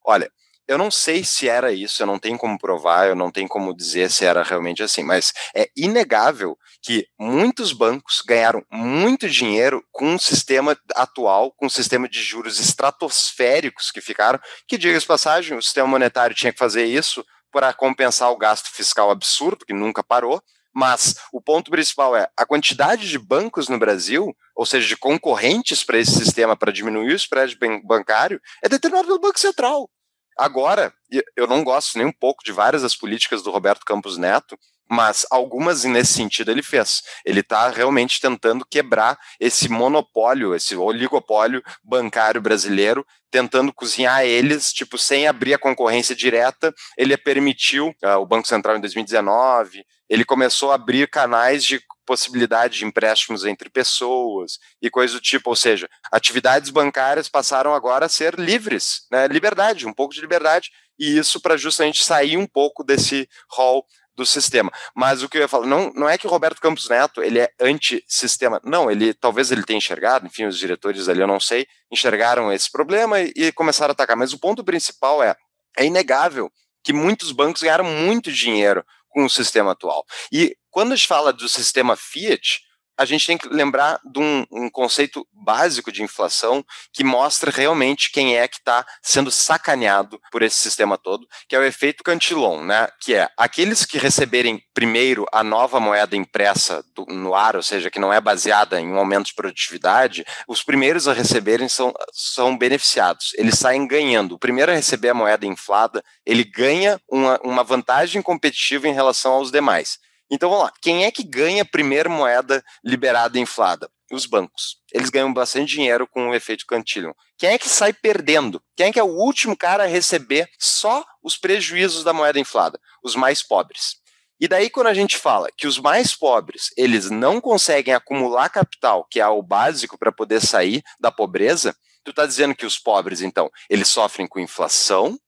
Speaker 1: Olha, eu não sei se era isso, eu não tenho como provar, eu não tenho como dizer se era realmente assim, mas é inegável que muitos bancos ganharam muito dinheiro com o sistema atual, com o sistema de juros estratosféricos que ficaram, que, diga-se passagem, o sistema monetário tinha que fazer isso para compensar o gasto fiscal absurdo, que nunca parou, mas o ponto principal é a quantidade de bancos no Brasil, ou seja, de concorrentes para esse sistema para diminuir o spread bancário, é determinado pelo Banco Central. Agora, eu não gosto nem um pouco de várias das políticas do Roberto Campos Neto, mas algumas nesse sentido ele fez. Ele está realmente tentando quebrar esse monopólio, esse oligopólio bancário brasileiro, tentando cozinhar eles, tipo, sem abrir a concorrência direta. Ele permitiu uh, o Banco Central em 2019, ele começou a abrir canais de possibilidade de empréstimos entre pessoas e coisas do tipo, ou seja, atividades bancárias passaram agora a ser livres, né? Liberdade, um pouco de liberdade, e isso para justamente sair um pouco desse rol do sistema. Mas o que eu ia falar, não, não é que o Roberto Campos Neto ele é anti-sistema. Não, ele talvez ele tenha enxergado, enfim, os diretores ali, eu não sei, enxergaram esse problema e, e começaram a atacar. Mas o ponto principal é, é inegável que muitos bancos ganharam muito dinheiro com o sistema atual. E quando a gente fala do sistema Fiat, a gente tem que lembrar de um, um conceito básico de inflação que mostra realmente quem é que está sendo sacaneado por esse sistema todo, que é o efeito Cantillon, né? Que é aqueles que receberem primeiro a nova moeda impressa do, no ar, ou seja, que não é baseada em um aumento de produtividade, os primeiros a receberem são, são beneficiados. Eles saem ganhando. O primeiro a receber a moeda inflada, ele ganha uma, uma vantagem competitiva em relação aos demais. Então vamos lá. Quem é que ganha a primeira moeda liberada e inflada? Os bancos. Eles ganham bastante dinheiro com o efeito Cantillon. Quem é que sai perdendo? Quem é que é o último cara a receber só os prejuízos da moeda inflada? Os mais pobres. E daí quando a gente fala que os mais pobres, eles não conseguem acumular capital, que é o básico para poder sair da pobreza, tu está dizendo que os pobres, então, eles sofrem com inflação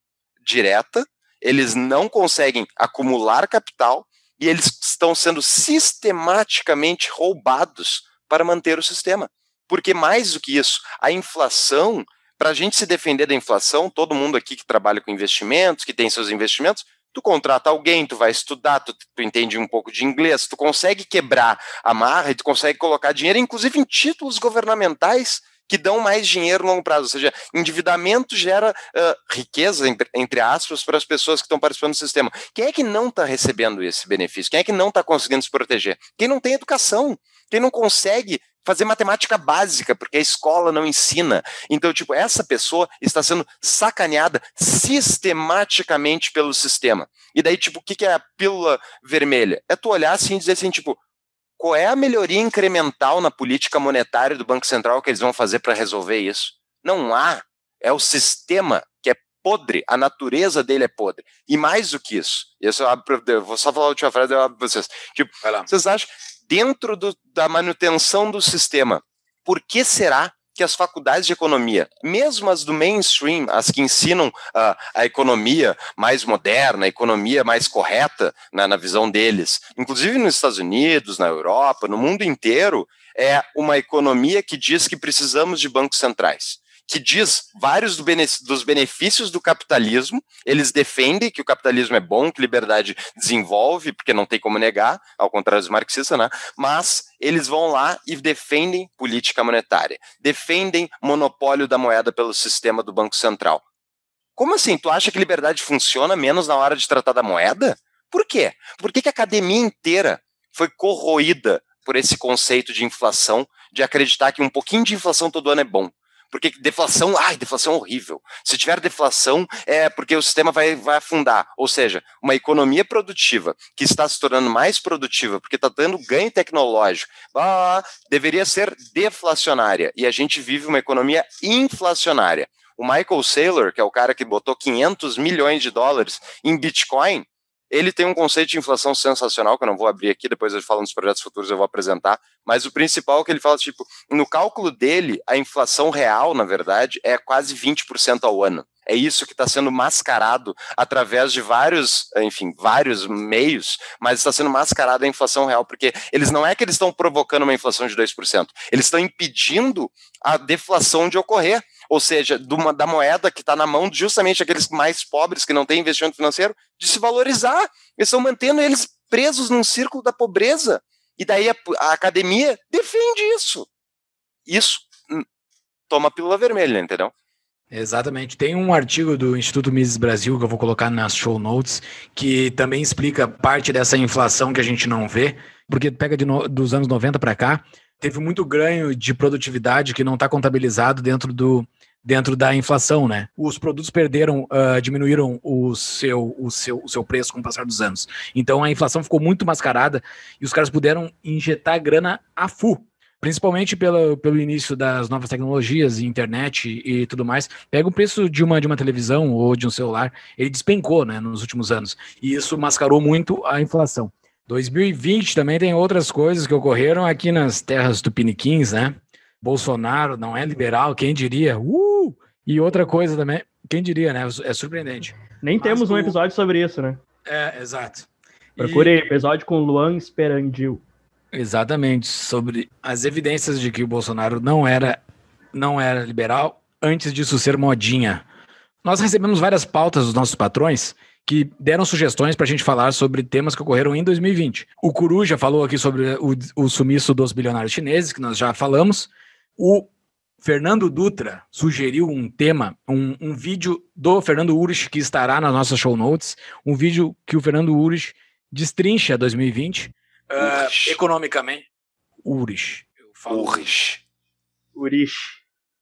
Speaker 1: direta, eles não conseguem acumular capital e eles estão sendo sistematicamente roubados para manter o sistema. Porque mais do que isso, a inflação, para a gente se defender da inflação, todo mundo aqui que trabalha com investimentos, que tem seus investimentos, tu contrata alguém, tu vai estudar, tu, tu entende um pouco de inglês, tu consegue quebrar a marra e tu consegue colocar dinheiro, inclusive em títulos governamentais, que dão mais dinheiro no longo prazo. Ou seja, endividamento gera uh, riqueza, entre aspas, para as pessoas que estão participando do sistema. Quem é que não está recebendo esse benefício? Quem é que não está conseguindo se proteger? Quem não tem educação, quem não consegue fazer matemática básica, porque a escola não ensina. Então, tipo, essa pessoa está sendo sacaneada sistematicamente pelo sistema. E daí, tipo, o que, que é a pílula vermelha? É tu olhar assim e dizer assim, tipo, qual é a melhoria incremental na política monetária do Banco Central que eles vão fazer para resolver isso? Não há. É o sistema que é podre, a natureza dele é podre. E mais do que isso, eu, só, eu vou só falar a última frase, eu abro para vocês. Tipo, vocês acham, dentro do, da manutenção do sistema, por que será que as faculdades de economia, mesmo as do mainstream, as que ensinam uh, a economia mais moderna, a economia mais correta na visão deles, inclusive nos Estados Unidos, na Europa, no mundo inteiro, é uma economia que diz que precisamos de bancos centrais que diz vários dos benefícios do capitalismo. Eles defendem que o capitalismo é bom, que liberdade desenvolve, porque não tem como negar, ao contrário dos marxistas, né? Mas eles vão lá e defendem política monetária, defendem monopólio da moeda pelo sistema do Banco Central. Como assim? Tu acha que liberdade funciona menos na hora de tratar da moeda? Por quê? Por que, que a academia inteira foi corroída por esse conceito de inflação, de acreditar que um pouquinho de inflação todo ano é bom? Porque deflação, ai, deflação é horrível. Se tiver deflação, é porque o sistema vai, vai afundar. Ou seja, uma economia produtiva que está se tornando mais produtiva, porque está dando ganho tecnológico, deveria ser deflacionária. E a gente vive uma economia inflacionária. O Michael Saylor, que é o cara que botou 500 milhões de dólares em Bitcoin, ele tem um conceito de inflação sensacional, que eu não vou abrir aqui, depois eu fala nos projetos futuros, eu vou apresentar. Mas o principal é que ele fala, tipo, no cálculo dele, a inflação real, na verdade, é quase 20% ao ano. É isso que está sendo mascarado através de vários, enfim, vários meios, mas está sendo mascarada a inflação real, porque eles não é que eles estão provocando uma inflação de 2%, eles estão impedindo a deflação de ocorrer ou seja, da moeda que está na mão justamente aqueles mais pobres que não têm investimento financeiro, de se valorizar. Eles estão mantendo eles presos num círculo da pobreza. E daí a, a academia defende isso. Isso hum, toma pílula vermelha, entendeu?
Speaker 2: Exatamente. Tem um artigo do Instituto Mises Brasil que eu vou colocar nas show notes, que também explica parte dessa inflação que a gente não vê, porque pega no, dos anos 90 para cá, teve muito ganho de produtividade que não está contabilizado dentro do dentro da inflação, né? Os produtos perderam, uh, diminuíram o seu, o, seu, o seu preço com o passar dos anos. Então a inflação ficou muito mascarada e os caras puderam injetar grana a full principalmente pelo, pelo início das novas tecnologias, internet e, e tudo mais, pega o preço de uma, de uma televisão ou de um celular, ele despencou né, nos últimos anos. E isso mascarou muito a inflação. 2020 também tem outras coisas que ocorreram aqui nas terras tupiniquins, né? Bolsonaro não é liberal, quem diria? Uh! E outra coisa também, quem diria, né?
Speaker 3: É surpreendente. Nem Mas temos o... um episódio sobre isso,
Speaker 2: né? É, exato.
Speaker 3: Procure e... episódio com Luan Esperandil. Exatamente, sobre
Speaker 2: as evidências de que o Bolsonaro não era, não era liberal antes disso ser modinha. Nós recebemos várias pautas dos nossos patrões que deram sugestões para a gente falar sobre temas que ocorreram em 2020. O Curu já falou aqui sobre o, o sumiço dos bilionários chineses, que nós já falamos. O Fernando Dutra sugeriu um tema, um, um vídeo do Fernando Urich que estará nas nossas show notes, um vídeo que o Fernando Urich destrincha 2020 ah, uh, economicamente. Urich. Eu falo Urich. Urich.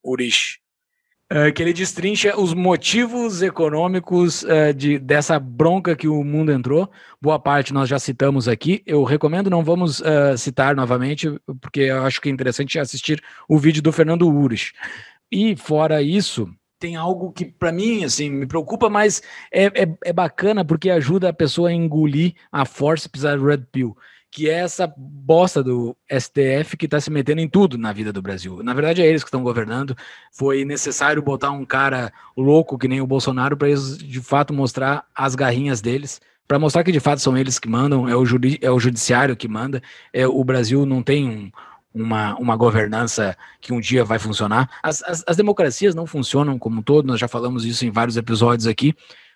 Speaker 2: Urich. É, que ele destrincha os motivos econômicos é, de, dessa bronca que o mundo entrou. Boa parte nós já citamos aqui. Eu recomendo, não vamos uh, citar novamente, porque eu acho que é interessante assistir o vídeo do Fernando Ures. E fora isso, tem algo que para mim assim me preocupa, mas é, é, é, bacana porque ajuda a pessoa a engolir a força pisar red pill, que é essa bosta do STF que está se metendo em tudo na vida do Brasil. Na verdade, é eles que estão governando. Foi necessário botar um cara louco que nem o Bolsonaro para eles de fato mostrar as garrinhas deles, para mostrar que de fato são eles que mandam, é o, juri, é o judiciário que manda. É, o Brasil não tem um, uma, uma governança que um dia vai funcionar. As, as, as democracias não funcionam como um todo, nós já falamos isso em vários episódios aqui.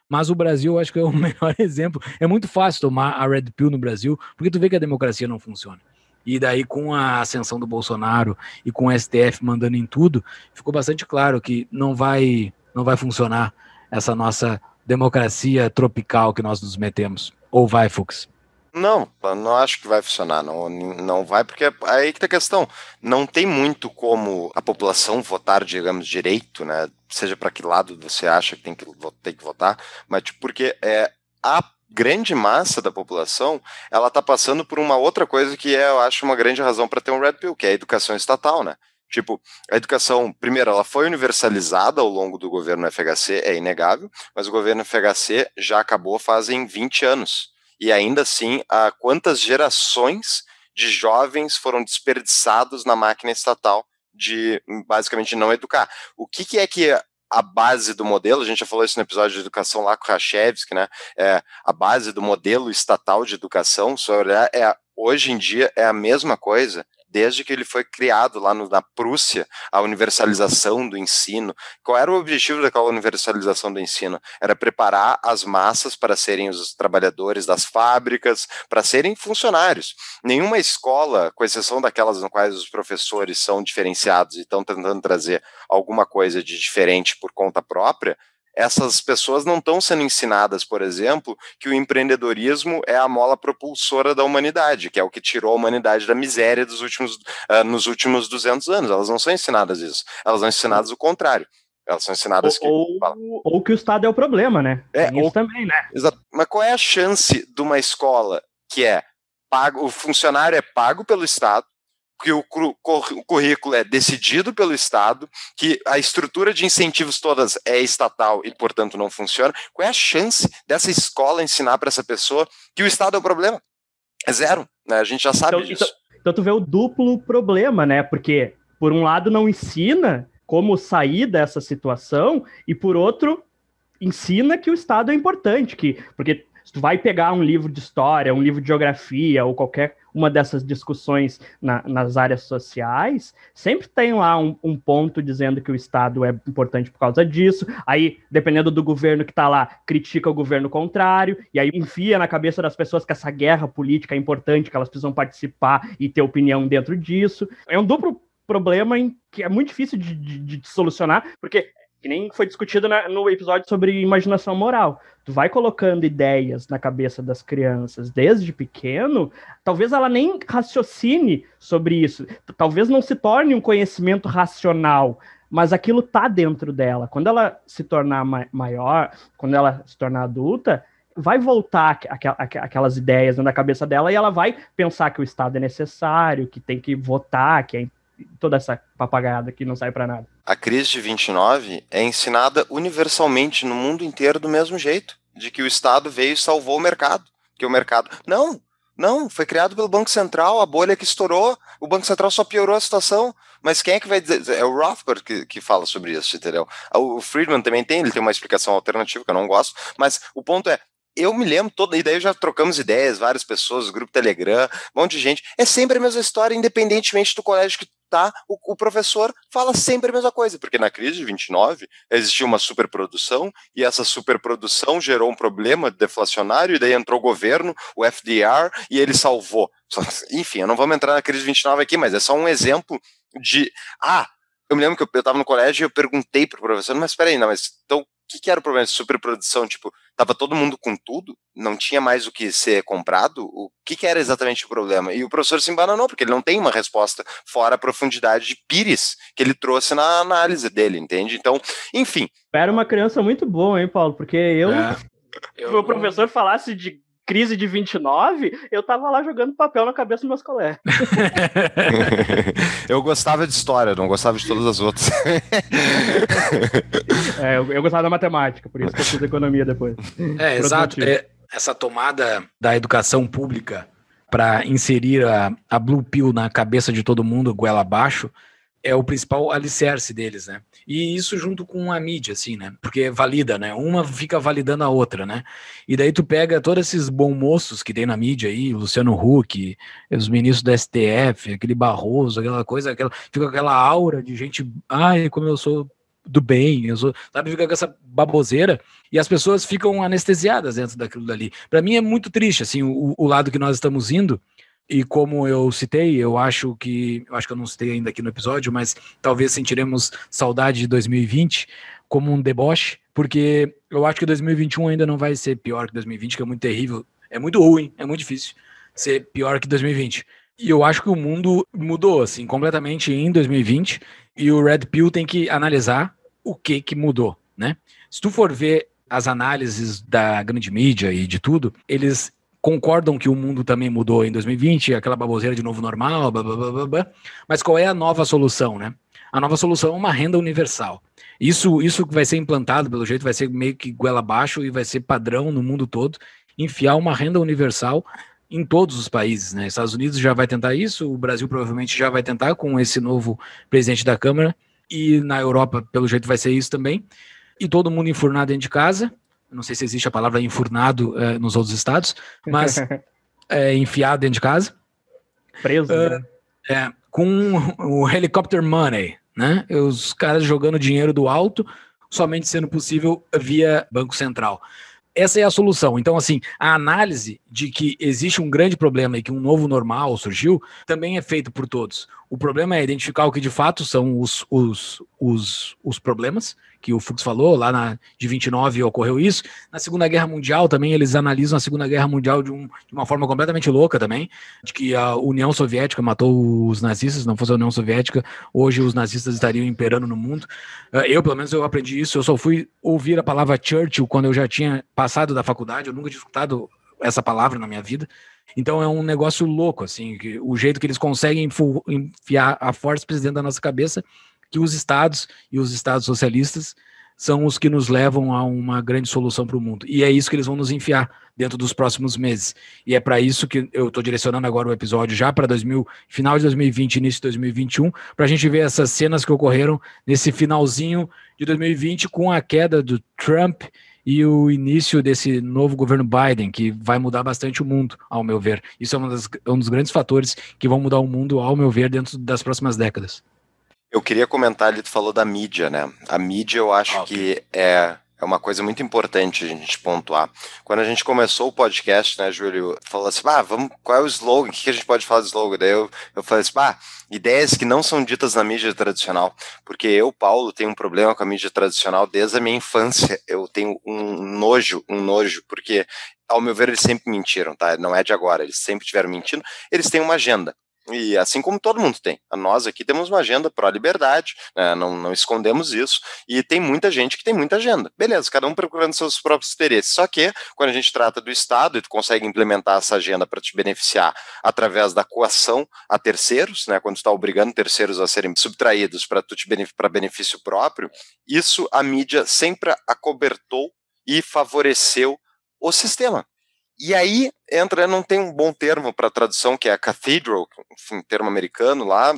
Speaker 2: Mas o Brasil, acho que é o melhor exemplo. É muito fácil tomar a Red Pill no Brasil, porque tu vê que a democracia não funciona. E daí, com a ascensão do Bolsonaro e com o STF mandando em tudo, ficou bastante claro que não vai, não vai funcionar essa nossa democracia tropical que nós nos metemos. Ou vai, Fux?
Speaker 1: Não, não acho que vai funcionar, não, não vai, porque aí que tá a questão. Não tem muito como a população votar, digamos, direito, né? Seja para que lado você acha que tem que, tem que votar, mas tipo, porque é, a grande massa da população, ela tá passando por uma outra coisa que é, eu acho, uma grande razão para ter um Red Pill, que é a educação estatal, né? Tipo, a educação, primeiro, ela foi universalizada ao longo do governo FHC, é inegável, mas o governo FHC já acabou fazem 20 anos e ainda assim a quantas gerações de jovens foram desperdiçados na máquina estatal de hum, basicamente não educar. O que, que é que a base do modelo, a gente já falou isso no episódio de educação lá com o Rachevski, né? É, a base do modelo estatal de educação, se olhar, é, hoje em dia é a mesma coisa desde que ele foi criado lá no, na Prússia, a universalização do ensino. Qual era o objetivo daquela universalização do ensino? Era preparar as massas para serem os trabalhadores das fábricas, para serem funcionários. Nenhuma escola, com exceção daquelas no quais os professores são diferenciados e estão tentando trazer alguma coisa de diferente por conta própria, essas pessoas não estão sendo ensinadas, por exemplo, que o empreendedorismo é a mola propulsora da humanidade, que é o que tirou a humanidade da miséria dos últimos, uh, nos últimos 200 anos. Elas não são ensinadas isso, elas são ensinadas o contrário. Elas são ensinadas ou, que. Ou,
Speaker 3: ou, que o Estado é o problema, né? É, ou, também, né? Exato. Mas qual é a chance de
Speaker 1: uma escola que é pago, o funcionário é pago pelo Estado, que o currículo é decidido pelo Estado, que a estrutura de incentivos todas é estatal e, portanto, não funciona, qual é a chance dessa escola ensinar para essa pessoa que o Estado é o problema? É zero, né? A gente já sabe então, disso. Então,
Speaker 3: então tu vê o duplo problema, né? Porque, por um lado, não ensina como sair dessa situação, e por outro, ensina que o Estado é importante, que porque se tu vai pegar um livro de história, um livro de geografia ou qualquer uma dessas discussões na, nas áreas sociais, sempre tem lá um, um, ponto dizendo que o Estado é importante por causa disso, aí, dependendo do governo que está lá, critica o governo contrário, e aí enfia na cabeça das pessoas que essa guerra política é importante, que elas precisam participar e ter opinião dentro disso. É um duplo problema em que é muito difícil de, de, de solucionar, porque que nem foi discutido na, no episódio sobre imaginação moral. Tu vai colocando ideias na cabeça das crianças desde pequeno, talvez ela nem raciocine sobre isso. Talvez não se torne um conhecimento racional, mas aquilo tá dentro dela. Quando ela se tornar ma maior, quando ela se tornar adulta, vai voltar aqu aqu aquelas ideias na cabeça dela e ela vai pensar que o Estado é necessário, que tem que votar, que é toda essa papagaiada que não sai para nada.
Speaker 1: A crise de 29 é ensinada universalmente no mundo inteiro do mesmo jeito, de que o Estado veio e salvou o mercado, que o mercado não, não, foi criado pelo Banco Central, a bolha que estourou, o Banco Central só piorou a situação. Mas quem é que vai dizer? É o Rothbard que, que fala sobre isso, entendeu? O Friedman também tem, ele tem uma explicação alternativa que eu não gosto, mas o ponto é, eu me lembro toda, e daí já trocamos ideias, várias pessoas, grupo Telegram, um monte de gente. É sempre a mesma história, independentemente do colégio que tá, o, o, professor fala sempre a mesma coisa, porque na crise de 29 existiu uma superprodução e essa superprodução gerou um problema deflacionário e daí entrou o governo, o FDR, e ele salvou. Enfim, eu não vamos entrar na crise de 29 aqui, mas é só um exemplo de ah, eu me lembro que eu, estava tava no colégio e eu perguntei pro professor, mas aí, não, mas então que, que era o problema? Superprodução, tipo, tava todo mundo com tudo, não tinha mais o que ser comprado? O que, que era exatamente o problema? E o professor se embananou, porque ele não tem uma resposta fora a profundidade de Pires que ele trouxe na análise dele, entende? Então,
Speaker 3: enfim. Era uma criança muito boa, hein, Paulo? Porque eu, é. Se o professor falasse de crise de 29, eu tava lá jogando papel na cabeça dos meus colegas.
Speaker 1: eu gostava de história, não gostava de todas as outras.
Speaker 3: é, eu, eu, gostava da matemática, por isso que eu fiz economia depois. É, exato. É,
Speaker 2: essa tomada da educação pública para inserir a, a Blue Pill na cabeça de todo mundo, goela abaixo, é o principal alicerce deles, né? E isso junto com a mídia, assim, né? Porque valida, né? Uma fica validando a outra, né? E daí tu pega todos esses bom moços que tem na mídia aí, Luciano Huck, os ministros do STF, aquele Barroso, aquela coisa, aquela, fica aquela aura de gente, ai, como eu sou do bem, eu sou, sabe, fica com essa baboseira e as pessoas ficam anestesiadas dentro daquilo dali. Para mim é muito triste, assim, o, o lado que nós estamos indo, e como eu citei, eu acho que, eu acho que eu não citei ainda aqui no episódio, mas talvez sentiremos saudade de 2020 como um deboche, porque eu acho que 2021 ainda não vai ser pior que 2020, que é muito terrível, é muito ruim, é muito difícil ser pior que 2020. E eu acho que o mundo mudou assim completamente em 2020 e o Red Pill tem que analisar o que que mudou, né? Se tu for ver as análises da grande mídia e de tudo, eles concordam que o mundo também mudou em 2020, aquela baboseira de novo normal, blá, blá, blá, blá, mas qual é a nova solução, né? A nova solução é uma renda universal. Isso isso vai ser implantado, pelo jeito, vai ser meio que goela abaixo e vai ser padrão no mundo todo, enfiar uma renda universal em todos os países, né? Estados Unidos já vai tentar isso, o Brasil provavelmente já vai tentar com esse novo presidente da Câmara, e na Europa, pelo jeito, vai ser isso também. E todo mundo enfurnado dentro de casa, não sei se existe a palavra enfurnado é, nos outros estados, mas é, enfiado dentro de casa. Preso. Uh, né? é, com o helicopter money, né? Os caras jogando dinheiro do alto, somente sendo possível via Banco Central. Essa é a solução. Então, assim, a análise de que existe um grande problema e que um novo normal surgiu também é feito por todos. O problema é identificar o que de fato são os, os, os, os problemas que o Fux falou, lá na, de 29 ocorreu isso. Na Segunda Guerra Mundial também, eles analisam a Segunda Guerra Mundial de, um, de uma forma completamente louca também, de que a União Soviética matou os nazistas, se não fosse a União Soviética, hoje os nazistas estariam imperando no mundo. Ah, eu, pelo menos, eu aprendi isso, eu só fui ouvir a palavra Churchill quando eu já tinha passado da faculdade, eu nunca tinha escutado essa palavra na minha vida. Então é um negócio louco, assim, que, o jeito que eles conseguem enfiar a força presidente da nossa cabeça que os estados e os estados socialistas são os que nos levam a uma grande solução para o mundo. E é isso que eles vão nos enfiar dentro dos próximos meses. E é para isso que eu estou direcionando agora o episódio já para final de 2020, início de 2021, para a gente ver essas cenas que ocorreram nesse finalzinho de 2020 com a queda do Trump e o início desse novo governo Biden, que vai mudar bastante o mundo, ao meu ver. Isso é um, um dos grandes fatores que vão mudar o mundo, ao meu ver, dentro das próximas décadas.
Speaker 1: Eu queria comentar ali, tu falou da mídia, né? A mídia eu acho ah, okay. que é é uma coisa muito importante a gente pontuar. Quando a gente começou o podcast, né, Júlio, falou assim, ah, vamos, qual é o slogan? O que a gente pode falar do slogan? Daí eu, eu falei assim, ah, ideias que não são ditas na mídia tradicional. Porque eu, Paulo, tenho um problema com a mídia tradicional desde a minha infância. Eu tenho um nojo, um nojo, porque, ao meu ver, eles sempre mentiram, tá? Não é de agora, eles sempre tiveram mentindo. Eles têm uma agenda. E assim como todo mundo tem. Nós aqui temos uma agenda pró-liberdade, né? não, não escondemos isso, e tem muita gente que tem muita agenda. Beleza, cada um procurando seus próprios interesses. Só que, quando a gente trata do Estado e tu consegue implementar essa agenda para te beneficiar através da coação a terceiros, né? quando tu está obrigando terceiros a serem subtraídos para benef benefício próprio, isso a mídia sempre acobertou e favoreceu o sistema. E aí entra, não tem um bom termo para tradução, que é a cathedral, enfim, termo americano lá.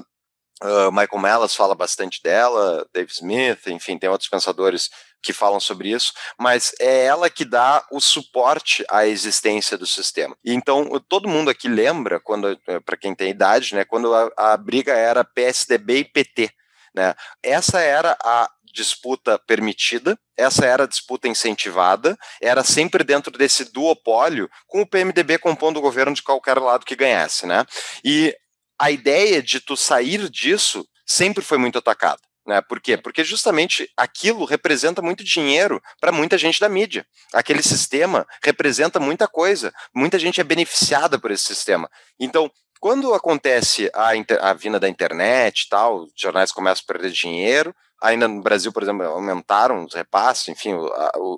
Speaker 1: Uh, Michael Mellas fala bastante dela, Dave Smith, enfim, tem outros pensadores que falam sobre isso, mas é ela que dá o suporte à existência do sistema. Então, todo mundo aqui lembra, quando eh, para quem tem idade, né, quando a, a briga era PSDB e PT. Né? Essa era a disputa permitida, essa era disputa incentivada, era sempre dentro desse duopólio, com o PMDB compondo o governo de qualquer lado que ganhasse, né? E a ideia de tu sair disso sempre foi muito atacada. Né? Por quê? Porque justamente aquilo representa muito dinheiro para muita gente da mídia. Aquele sistema representa muita coisa. Muita gente é beneficiada por esse sistema. Então, quando acontece a, a vinda da internet e tal, os jornais começam a perder dinheiro, ainda no Brasil, por exemplo, aumentaram os repassos, enfim,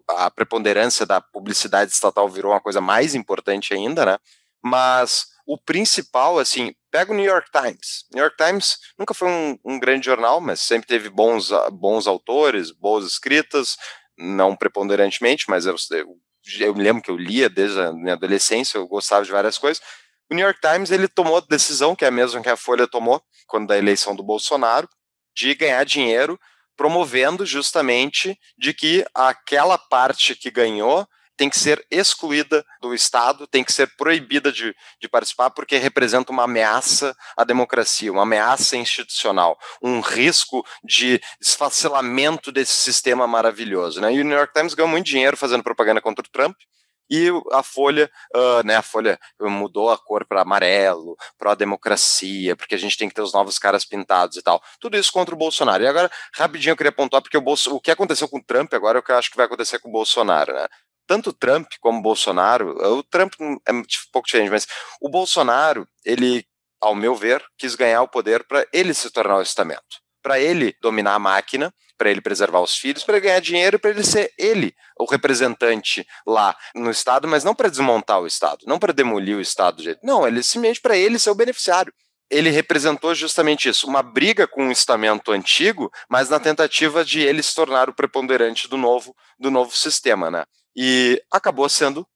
Speaker 1: a, a, preponderância da publicidade estatal virou uma coisa mais importante ainda, né? Mas o principal, assim, pega o New York Times. New York Times nunca foi um, um grande jornal, mas sempre teve bons, ah, bons autores, boas escritas, não preponderantemente, mas eu, eu, eu me lembro que eu lia desde a minha adolescência, eu gostava de várias coisas. O New York Times ele tomou a decisão, que é a mesma que a Folha tomou quando da eleição do Bolsonaro, de ganhar dinheiro promovendo justamente de que aquela parte que ganhou tem que ser excluída do Estado, tem que ser proibida de, de, participar, porque representa uma ameaça à democracia, uma ameaça institucional, um risco de esfacelamento desse sistema maravilhoso. Né? E o New York Times ganhou muito dinheiro fazendo propaganda contra o Trump, e a Folha, uh, né, a Folha mudou a cor para amarelo, para a democracia, porque a gente tem que ter os novos caras pintados e tal. Tudo isso contra o Bolsonaro. E agora, rapidinho, eu queria pontuar porque o, Bolso o que aconteceu com o Trump agora é o que eu acho que vai acontecer com o Bolsonaro, né? Tanto o Trump como o Bolsonaro, o Trump é um pouco diferente, mas o Bolsonaro, ele, ao meu ver, quis ganhar o poder para ele se tornar o estamento para ele dominar a máquina, para ele preservar os filhos, para ele ganhar dinheiro e para ele ser ele, o representante lá no Estado, mas não para desmontar o Estado, não para demolir o Estado. Não, ele simplesmente para ele ser o beneficiário. Ele representou justamente isso, uma briga com um estamento antigo, mas na tentativa de ele se tornar o preponderante do novo, do novo sistema, né? E acabou sendo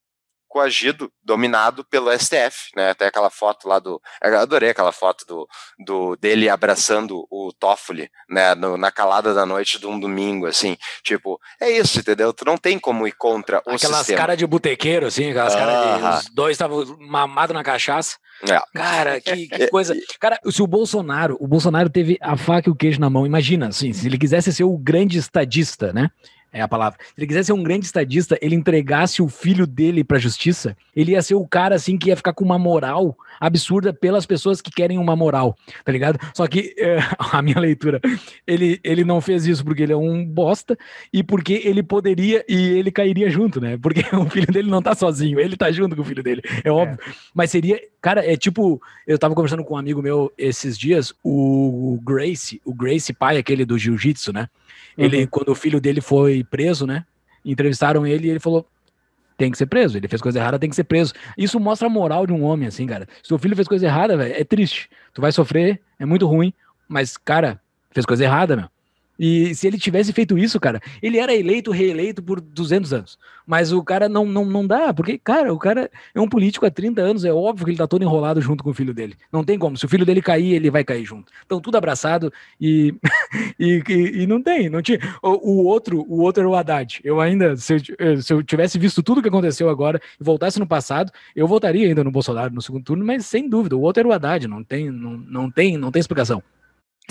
Speaker 1: coagido, dominado pelo STF, né? Até aquela foto lá do, eu adorei aquela foto do, do dele abraçando o Toffoli, né? No, na calada da noite de um domingo, assim, tipo, é isso, entendeu? Tu não tem como ir contra o aquelas sistema. caras de
Speaker 2: botequeiro, assim, aquelas ah, caras de os dois estavam mamados na cachaça. É. Cara, que, que coisa. Cara, se o Bolsonaro, o Bolsonaro teve a faca e o queijo na mão, imagina, assim, se ele quisesse ser o grande estadista, né? é a palavra. Se ele quisesse ser um grande estadista, ele entregasse o filho dele para a justiça, ele ia ser o cara assim que ia ficar com uma moral absurda pelas pessoas que querem uma moral, tá ligado? Só que é, a minha leitura, ele, ele não fez isso porque ele é um bosta e porque ele poderia e ele cairia junto, né? Porque o filho dele não tá sozinho, ele tá junto com o filho dele, é, é. óbvio. É. Mas seria, cara, é tipo, eu tava conversando com um amigo meu esses dias, o Grace, o Grace pai aquele do jiu-jitsu, né? Ele, uhum. quando o filho dele foi preso, né? Entrevistaram ele e ele falou: tem que ser preso. Ele fez coisa errada, tem que ser preso. Isso mostra a moral de um homem, assim, cara. Se o filho fez coisa errada, é triste. Tu vai sofrer, é muito ruim. Mas, cara, fez coisa errada, meu. E se ele tivesse feito isso, cara, ele era eleito, reeleito por 200 anos. Mas o cara não, não, não dá, porque, cara, o cara é um político há 30 anos, é óbvio que ele tá todo enrolado junto com o filho dele. Não tem como. Se o filho dele cair, ele vai cair junto. Então, tudo abraçado e, e, e, e, não tem, não tinha. O, o, outro o outro era o Haddad. Eu ainda, se eu, se eu tivesse visto tudo que aconteceu agora e voltasse no passado, eu votaria ainda no Bolsonaro no segundo turno, mas sem dúvida, o outro era o Haddad, não tem, não, não tem, não tem explicação.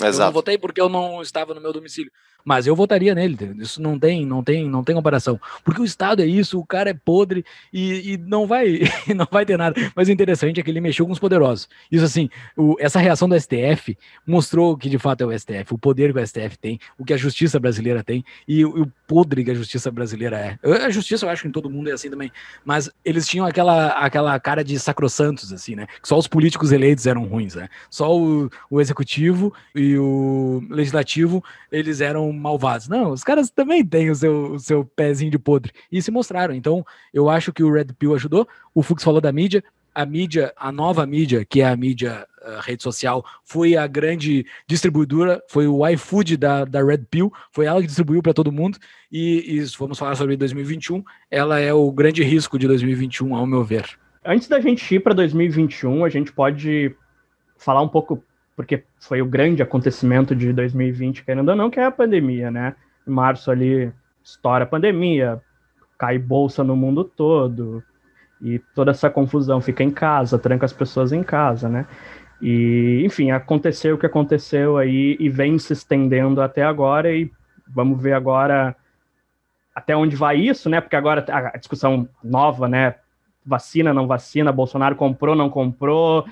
Speaker 2: Exato. Eu não votei porque eu não estava no meu domicílio. Mas eu votaria nele, isso não tem, não tem, não tem comparação. Porque o Estado é isso, o cara é podre e, e não vai não vai ter nada. Mas o interessante é que ele mexeu com os poderosos. Isso assim, o, essa reação do STF mostrou que de fato é o STF, o poder que o STF tem, o que a justiça brasileira tem e o, o podre que a justiça brasileira é. a justiça eu acho que em todo mundo é assim também, mas eles tinham aquela, aquela cara de sacrossantos, assim, né? Que só os políticos eleitos eram ruins, né? Só o, o executivo e o legislativo, eles eram malvados. Não, os caras também têm o seu, o seu pezinho de podre. E se mostraram. Então, eu acho que o Red Pill ajudou. O Fux falou da mídia. A mídia, a nova mídia, que é a mídia a ah, rede social, foi a grande distribuidora, foi o iFood da, da Red Pill, foi ela que distribuiu para todo mundo. E, e
Speaker 3: vamos falar sobre 2021. Ela é o grande risco de 2021, ao meu ver. Antes da gente ir para 2021, a gente pode falar um pouco porque foi o grande acontecimento de 2020, querendo ou não, que é a pandemia, né? Em março ali estoura a pandemia, cai bolsa no mundo todo, e toda essa confusão fica em casa, tranca as pessoas em casa, né? E, enfim, aconteceu o que aconteceu aí e vem se estendendo até agora, e vamos ver agora até onde vai isso, né? Porque agora a discussão nova, né? Vacina, não vacina, Bolsonaro comprou, não comprou,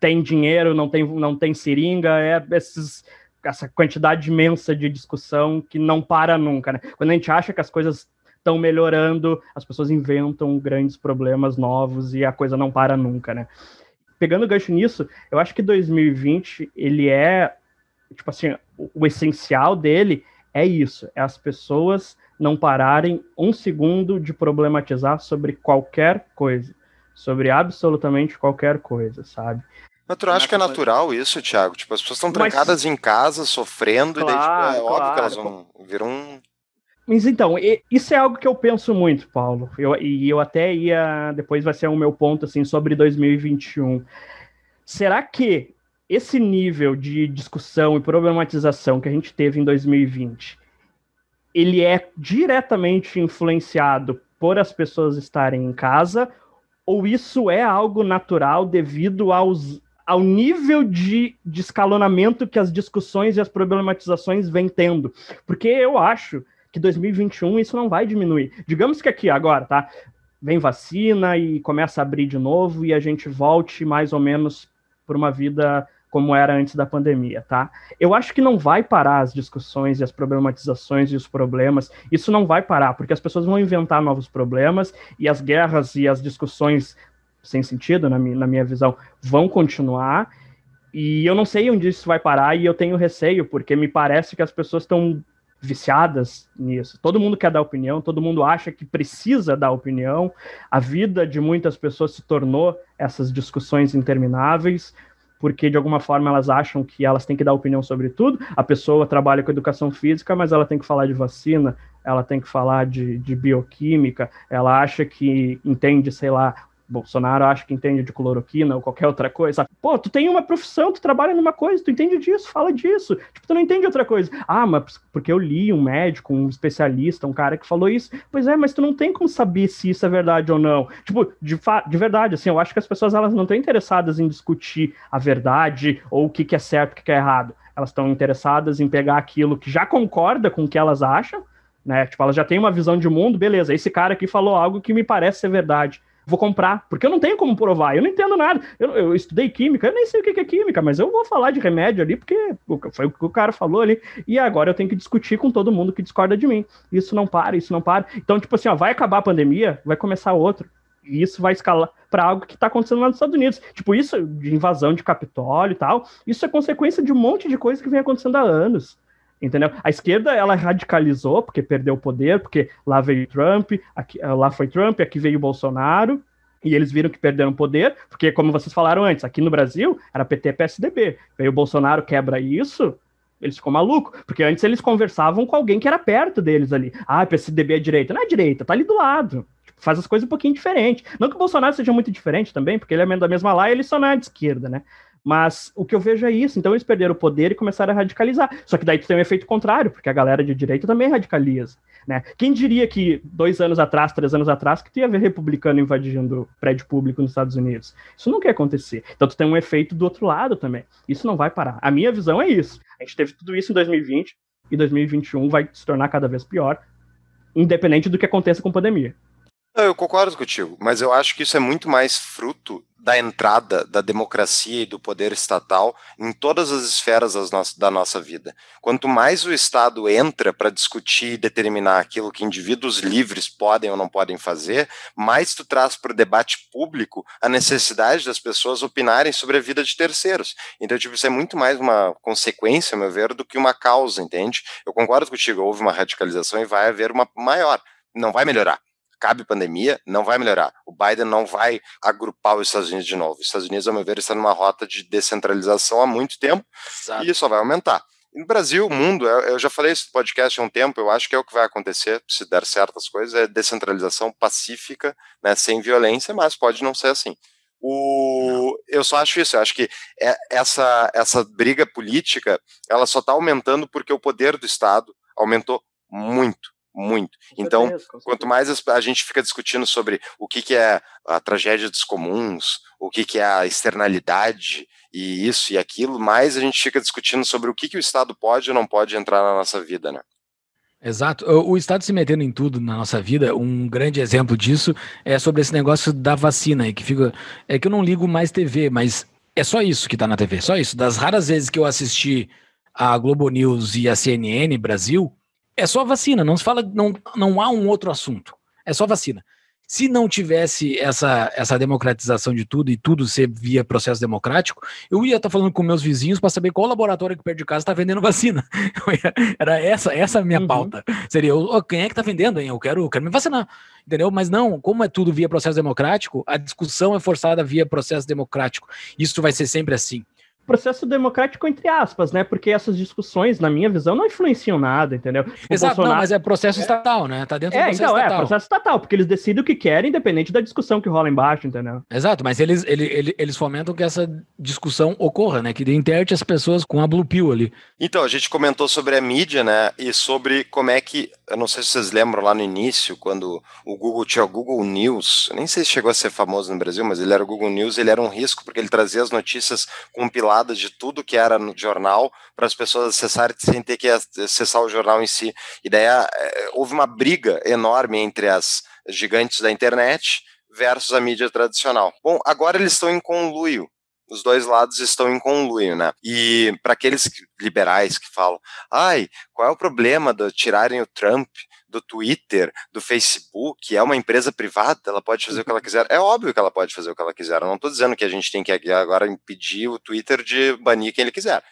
Speaker 3: tem dinheiro, não tem, não tem seringa, é esses, essa quantidade imensa de discussão que não para nunca. Né? Quando a gente acha que as coisas estão melhorando, as pessoas inventam grandes problemas novos e a coisa não para nunca, né? Pegando gancho nisso, eu acho que 2020 ele é tipo assim, o, o essencial dele é isso, é as pessoas não pararem um segundo de problematizar sobre qualquer coisa sobre absolutamente qualquer coisa, sabe?
Speaker 1: Mas tu acha que é, é natural isso, Thiago? Tipo, as pessoas estão trancadas Mas... em casa, sofrendo, claro, e daí, tipo, é claro. óbvio que elas vão virar um.
Speaker 3: Mas então, isso é algo que eu penso muito, Paulo. Eu, e eu até ia. Depois vai ser o meu ponto, assim, sobre 2021. Será que esse nível de discussão e problematização que a gente teve em 2020 ele é diretamente influenciado por as pessoas estarem em casa ou isso é algo natural devido aos, ao nível de, de escalonamento que as discussões e as problematizações vêm tendo? Porque eu acho que 2021 isso não vai diminuir. Digamos que aqui agora, tá? Vem vacina e começa a abrir de novo e a gente volte mais ou menos por uma vida como era antes da pandemia, tá? Eu acho que não vai parar as discussões e as problematizações e os problemas, isso não vai parar, porque as pessoas vão inventar novos problemas e as guerras e as discussões sem sentido, na minha, na minha visão, vão continuar. E eu não sei onde isso vai parar e eu tenho receio, porque me parece que as pessoas estão viciadas nisso. Todo mundo quer dar opinião, todo mundo acha que precisa dar opinião. A vida de muitas pessoas se tornou essas discussões intermináveis porque de alguma forma elas acham que elas têm que dar opinião sobre tudo. A pessoa trabalha com educação física, mas ela tem que falar de vacina, ela tem que falar de, de bioquímica, ela acha que entende, sei lá, Bolsonaro acha que entende de cloroquina ou qualquer outra coisa. Pô, tu tem uma profissão, tu trabalha numa coisa, tu entende disso, fala disso. Tipo, tu não entende outra coisa. Ah, mas porque eu li um médico, um especialista, um cara que falou isso. Pois é, mas tu não tem como saber se isso é verdade ou não. Tipo, de, de verdade, assim, eu acho que as pessoas elas não estão interessadas em discutir a verdade ou o que, que é certo, o que, que é errado. Elas estão interessadas em pegar aquilo que já concorda com o que elas acham, né? Tipo, elas já têm uma visão de mundo, beleza, esse cara aqui falou algo que me parece ser verdade vou comprar, porque eu não tenho como provar, eu não entendo nada. Eu, eu estudei química, eu nem sei o que é química, mas eu vou falar de remédio ali, porque foi o que o cara falou ali, e agora eu tenho que discutir com todo mundo que discorda de mim. Isso não para, isso não para. Então, tipo assim, ó, vai acabar a pandemia, vai começar outro. E isso vai escalar para algo que está acontecendo lá nos Estados Unidos. Tipo, isso de invasão de Capitólio e tal, isso é consequência de um monte de coisa que vem acontecendo há anos entendeu? A esquerda ela radicalizou porque perdeu o poder, porque lá veio Trump, aqui, eh, lá foi Trump, aqui veio Bolsonaro. E eles viram que perderam poder, porque, como vocês falaram antes, aqui no Brasil era PT PSDB. Veio o Bolsonaro, quebra isso, eles ficam malucos, porque antes eles conversavam com alguém que era perto deles ali. Ah, PSDB é direita. Não é direita, tá ali do lado. Tipo, faz as coisas um pouquinho diferente. Não que o Bolsonaro seja muito diferente também, porque ele é membro da mesma lá e ele só não é de esquerda, né? Mas o que eu vejo é isso. Então eles perderam o poder e começaram a radicalizar. Só que daí tu tem um efeito contrário, porque a galera de direita também radicaliza. Né? Quem diria que dois anos atrás, três anos atrás, que tu ia ver republicano invadindo prédio público nos Estados Unidos? Isso não quer acontecer. Então tu tem um efeito do outro lado também. Isso não vai parar. A minha visão é isso. A gente teve tudo isso em 2020 e 2021 vai se tornar cada vez pior, independente do que aconteça com a pandemia.
Speaker 1: Eu concordo contigo, mas eu acho que isso é muito mais fruto da entrada da democracia e do poder estatal em todas as esferas da nossa vida. Quanto mais o Estado entra para discutir e determinar aquilo que indivíduos livres podem ou não podem fazer, mais tu traz para o debate público a necessidade das pessoas opinarem sobre a vida de terceiros. Então, tipo, isso é muito mais uma consequência, a meu ver, do que uma causa, entende? Eu concordo contigo, houve uma radicalização e vai haver uma maior. Não vai melhorar cabe pandemia, não vai melhorar. O Biden não vai agrupar os Estados Unidos de novo. Os Estados Unidos, a meu ver, estão numa rota de descentralização há muito tempo Exato. e só vai aumentar. No Brasil, o mundo, eu já falei isso no podcast há um tempo, eu acho que é o que vai acontecer, se der certas coisas, é descentralização pacífica, né, sem violência, mas pode não ser assim. O, eu só acho isso, eu acho que é, essa, essa briga política, ela só está aumentando porque o poder do Estado aumentou muito muito. Então, quanto mais a gente fica discutindo sobre o que, que é a tragédia dos comuns, o que, que é a externalidade e isso e aquilo, mais a gente fica discutindo sobre o que, que o Estado pode ou não pode entrar na nossa vida, né?
Speaker 2: Exato. O Estado se metendo em tudo na nossa vida, um grande exemplo disso é sobre esse negócio da vacina, que fica. É que eu não ligo mais TV, mas é só isso que está na TV, só isso. Das raras vezes que eu assisti a Globo News e a CNN Brasil, é só vacina, não se fala, não, não há um outro assunto. É só vacina. Se não tivesse essa, essa democratização de tudo e tudo ser via processo democrático, eu ia estar tá falando com meus vizinhos para saber qual laboratório que perto de casa está vendendo vacina. era essa essa a minha uhum. pauta. Seria oh, quem é que está vendendo, hein? Eu quero, quero me vacinar. Entendeu? Mas não, como é tudo via processo democrático, a discussão é forçada via
Speaker 3: processo democrático. Isso vai ser sempre assim processo democrático entre aspas, né? Porque essas discussões, na minha visão, não influenciam nada, entendeu? Exato, Bolsonaro... não, mas é processo estatal, né? Tá dentro é, do processo então, é, estatal. É, processo estatal, porque eles decidem o que querem, independente da discussão que rola embaixo, entendeu? Exato,
Speaker 2: mas eles, ele, eles fomentam que essa discussão ocorra, né? Que interte as pessoas com a blue pill ali.
Speaker 1: Então, a gente comentou sobre a mídia, né? E sobre como é que eu não sei se vocês lembram lá no início, quando o Google tinha o Google News, nem sei se chegou a ser famoso no Brasil, mas ele era o Google News, ele era um risco, porque ele trazia as notícias compiladas de tudo que era no jornal para as pessoas acessarem sem ter que acessar o jornal em si. E daí eh, houve uma briga enorme entre as gigantes da internet versus a mídia tradicional. Bom, agora eles estão em conluio os dois lados estão em conluio, né? E para aqueles liberais que falam, ai, qual é o problema de tirarem o Trump do Twitter, do Facebook, é uma empresa privada, ela pode fazer o que ela quiser. É óbvio que ela pode fazer o que ela quiser. Eu não estou dizendo que a gente tem que agora impedir o Twitter de banir quem ele quiser.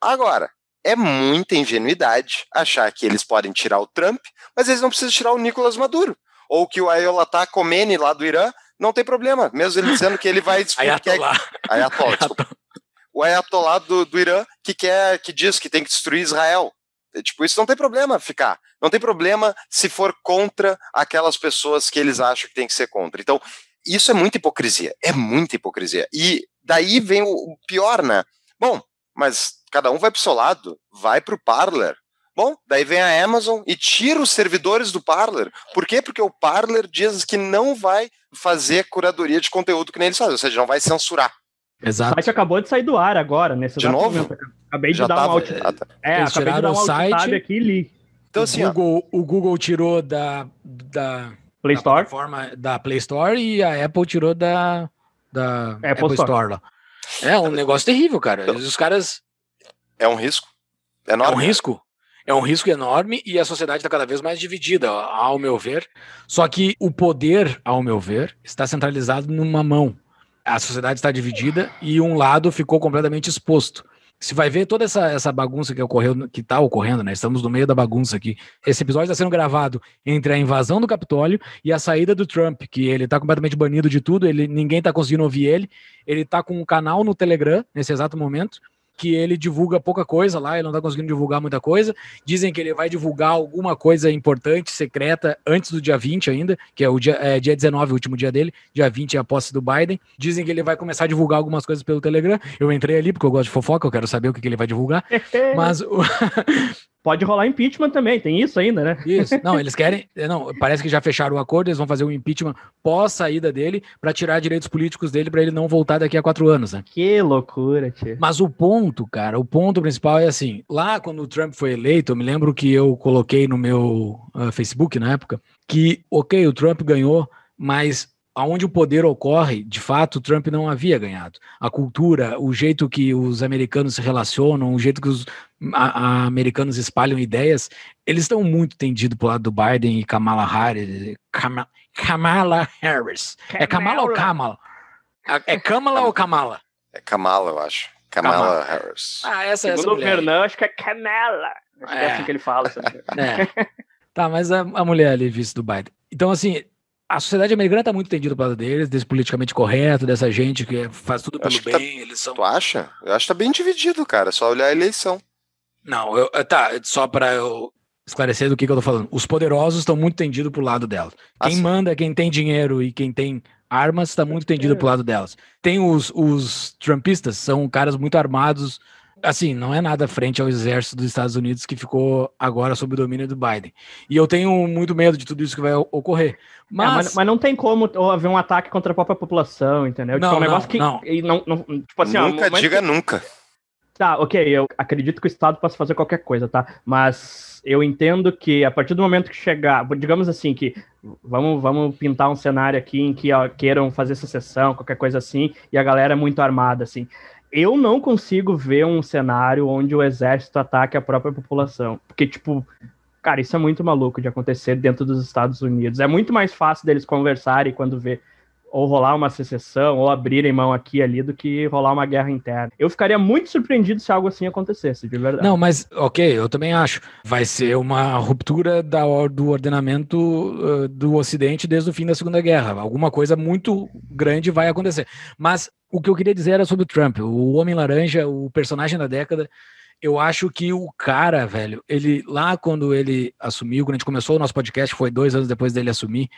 Speaker 1: Agora, é muita ingenuidade achar que eles podem tirar o Trump, mas eles não precisam tirar o Nicolas Maduro. Ou que o Ayolá Khomeini lá do Irã não tem problema, mesmo ele dizendo que ele vai. É Ayatollah. O Ayatollah do, do Irã que quer, que diz que tem que destruir Israel. É, tipo, isso não tem problema ficar. Não tem problema se for contra aquelas pessoas que eles acham que tem que ser contra. Então, isso é muita hipocrisia. É muita hipocrisia. E daí vem o, pior, né? Bom, mas cada um vai pro seu lado, vai pro parlor Bom, daí vem a Amazon e tira os servidores do Parler. Por quê? Porque o Parler diz que não vai fazer curadoria de conteúdo que nem eles fazem, ou seja, não vai censurar.
Speaker 3: Exato. O site acabou de sair do ar agora, nesse né? De novo? Né? Acabei de Já dar tava... um alt... É, é, acabei de dar um site... aqui e li. Então, assim, o, assim, Google, o Google tirou
Speaker 2: da, da, Play Store? Da, da Play Store e a Apple tirou da, da Apple, Apple Store. Store lá. É um negócio terrível, cara. Então, os caras. É um risco. É, é um risco. É um risco enorme e a sociedade está cada vez mais dividida, ao meu ver. Só que o poder, ao meu ver, está centralizado numa mão. A sociedade está dividida e um lado ficou completamente exposto. Se vai ver toda essa, essa bagunça que ocorreu, que está ocorrendo, né? Estamos no meio da bagunça aqui. Esse episódio está sendo gravado entre a invasão do Capitólio e a saída do Trump, que ele está completamente banido de tudo, ele, ninguém está conseguindo ouvir ele. Ele está com um canal no Telegram nesse exato momento que ele divulga pouca coisa lá, ele não está conseguindo divulgar muita coisa. Dizem que ele vai divulgar alguma coisa importante, secreta, antes do dia 20 ainda, que é o dia, é, dia 19, o último dia dele, dia 20 é a posse do Biden. Dizem que ele vai começar a divulgar algumas coisas pelo Telegram. Eu entrei ali porque eu gosto de fofoca, eu quero saber o que, que ele vai divulgar. Mas pode rolar impeachment também, tem isso ainda, né? Isso. Não, eles querem. Não, parece que já fecharam o acordo, eles vão fazer um impeachment pós saída dele para tirar direitos políticos dele para ele não voltar daqui a quatro anos, né? Que loucura, tio. Mas o ponto, cara, o ponto principal é assim: lá quando o Trump foi eleito, eu me lembro que eu coloquei no meu uh, Facebook na época que, ok, o Trump ganhou, mas aonde o poder ocorre, de fato, Trump não havia ganhado. A cultura, o jeito que os americanos se relacionam, o jeito que os a, a americanos espalham ideias, eles estão muito tendidos para o lado do Biden e Kamala Harris. Kamala, Kamala Harris. É Kamala. É Kamala ou Kamala? É Kamala ou Kamala? É Kamala, eu acho. Kamala, Kamala. Harris. Ah, essa, é Segundo essa
Speaker 3: mulher. o acho que é Kamala. Acho é. que é assim que ele fala. É.
Speaker 2: Tá, mas a, a mulher ali, vice do Biden. Então, assim, a sociedade americana está muito tendida para deles, desse politicamente correto, dessa gente que faz tudo pelo tá-
Speaker 1: bem. Tá... Eles são... Tu acha? Eu acho que tá bem dividido, cara. É só olhar a eleição.
Speaker 2: Não, eu, tá, só para eu esclarecer do que, que eu tô falando. Os poderosos estão muito tendidos pro lado delas. Ah, quem assim. manda, quem tem dinheiro e quem tem armas está muito tendido é. pro lado delas. Tem os, os trumpistas, são caras muito armados, assim, não é nada frente ao exército dos Estados Unidos que ficou agora sob o domínio do Biden. E eu tenho muito medo de
Speaker 3: tudo isso que vai ocorrer. É, mas, é, mas, mas, não tem como haver um ataque contra a própria população, entendeu? Não, tipo, é um não, negócio que. Não. não, não tipo assim, nunca ó, diga que... nunca. Tá, ok, eu acredito que o Estado possa fazer qualquer coisa, tá? Mas eu entendo que a partir do momento que chegar, digamos assim, que vamos, vamos pintar um cenário aqui em que ó, queiram fazer secessão, qualquer coisa assim, e a galera é muito armada, assim eu não consigo ver um cenário onde o exército ataque a própria população. Porque, tipo, cara, isso é muito maluco de acontecer dentro dos Estados Unidos. É muito mais fácil deles conversarem quando vê ou rolar uma secessão, ou abrirem mão aqui e ali, do que rolar uma guerra interna. Eu ficaria muito surpreendido se algo assim acontecesse, de verdade.
Speaker 2: Não, mas, ok, eu também acho. Vai ser uma ruptura da, do ordenamento uh, do Ocidente desde o fim da Segunda Guerra. Alguma coisa muito grande vai acontecer. Mas o que eu queria dizer era sobre o Trump, o Homem Laranja, o personagem da década eu acho que o cara, velho, ele lá quando ele assumiu, quando a gente começou o nosso podcast, foi dois anos depois dele assumir,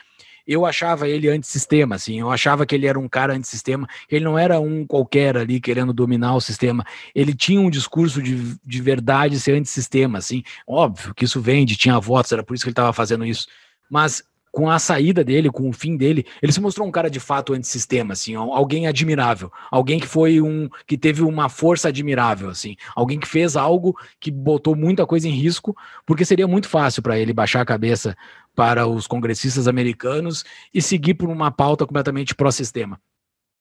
Speaker 2: eu achava ele antissistema, assim, eu achava que ele era um cara antissistema, ele não era um qualquer ali querendo dominar o sistema, ele tinha um discurso de, de verdade ser antissistema, assim, óbvio que isso vende, tinha votos, era por isso que ele estava fazendo isso, mas com a saída dele, com o fim dele, ele se mostrou um cara de fato antissistema, assim, alguém admirável, alguém que foi um que teve uma força admirável, assim, alguém que fez algo que botou muita coisa em risco, porque seria muito fácil para ele baixar a cabeça para os congressistas americanos e seguir por uma pauta completamente pró-sistema.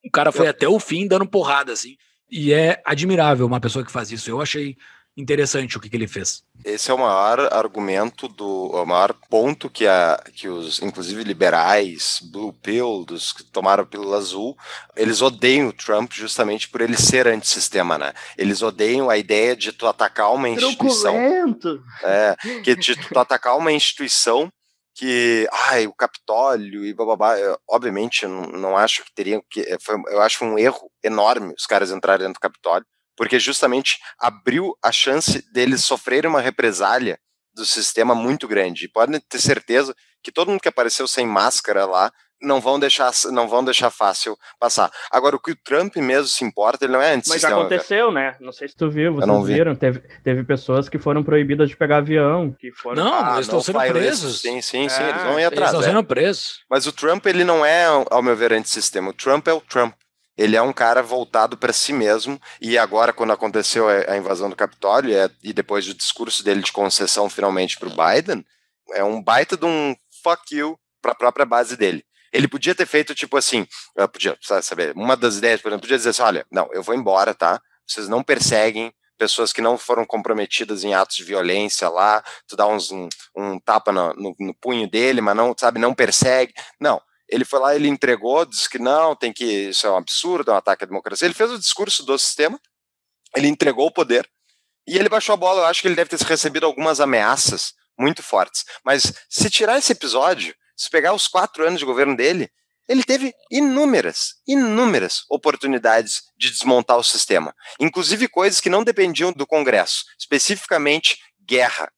Speaker 2: O cara foi até o fim dando porrada, assim. E é admirável uma pessoa que faz isso. Eu achei interessante o que, que ele fez.
Speaker 1: Esse é o maior argumento do o maior ponto que a que os inclusive liberais, blue pill, dos que tomaram pílula azul, eles odeiam o Trump justamente por ele ser antissistema, né? Eles odeiam a ideia de tu atacar uma instituição.
Speaker 3: Truculento.
Speaker 1: É, que de tu atacar uma instituição que ai, o Capitólio e bababá, eu, obviamente não, não acho que teriam que foi, eu acho um erro enorme os caras entrarem dentro do Capitólio, porque justamente abriu a chance deles sofrerem uma represália do sistema muito grande. E podem ter certeza que todo mundo que apareceu sem máscara lá não vão deixar não vão deixar fácil passar. Agora o que o Trump mesmo se importa, ele não é antes. Mas aconteceu,
Speaker 3: né? Não sei se tu viu, vocês viram, vi. teve, teve pessoas que foram proibidas de pegar avião, que
Speaker 1: foram Não, ah, eles estão sendo presos. Sim, sim, é, sim, eles ah, vão ir atrás. Eles é. estão sendo presos. Mas o Trump ele não é, ao meu ver, antissistema. O Trump é o Trump ele é um cara voltado para si mesmo. E agora, quando aconteceu a invasão do Capitólio é, e depois o discurso dele de concessão finalmente para o Biden, é um baita de um fuck you para a própria base dele. Ele podia ter feito tipo assim, podia saber, uma das ideias, por exemplo, podia dizer assim, olha, não, eu vou embora, tá? Vocês não perseguem pessoas que não foram comprometidas em atos de violência lá, tu dá uns, um, um tapa no, no, no punho dele, mas não, sabe, não persegue. Não, ele foi lá, ele entregou, disse que não, tem que isso é um absurdo, é um ataque à democracia. Ele fez o discurso do sistema, ele entregou o poder e ele baixou a bola. Eu acho que ele deve ter recebido algumas ameaças muito fortes. Mas se tirar esse episódio, se pegar os quatro anos de governo dele, ele teve inúmeras, inúmeras oportunidades de desmontar o sistema, inclusive coisas que não dependiam do Congresso, especificamente guerra,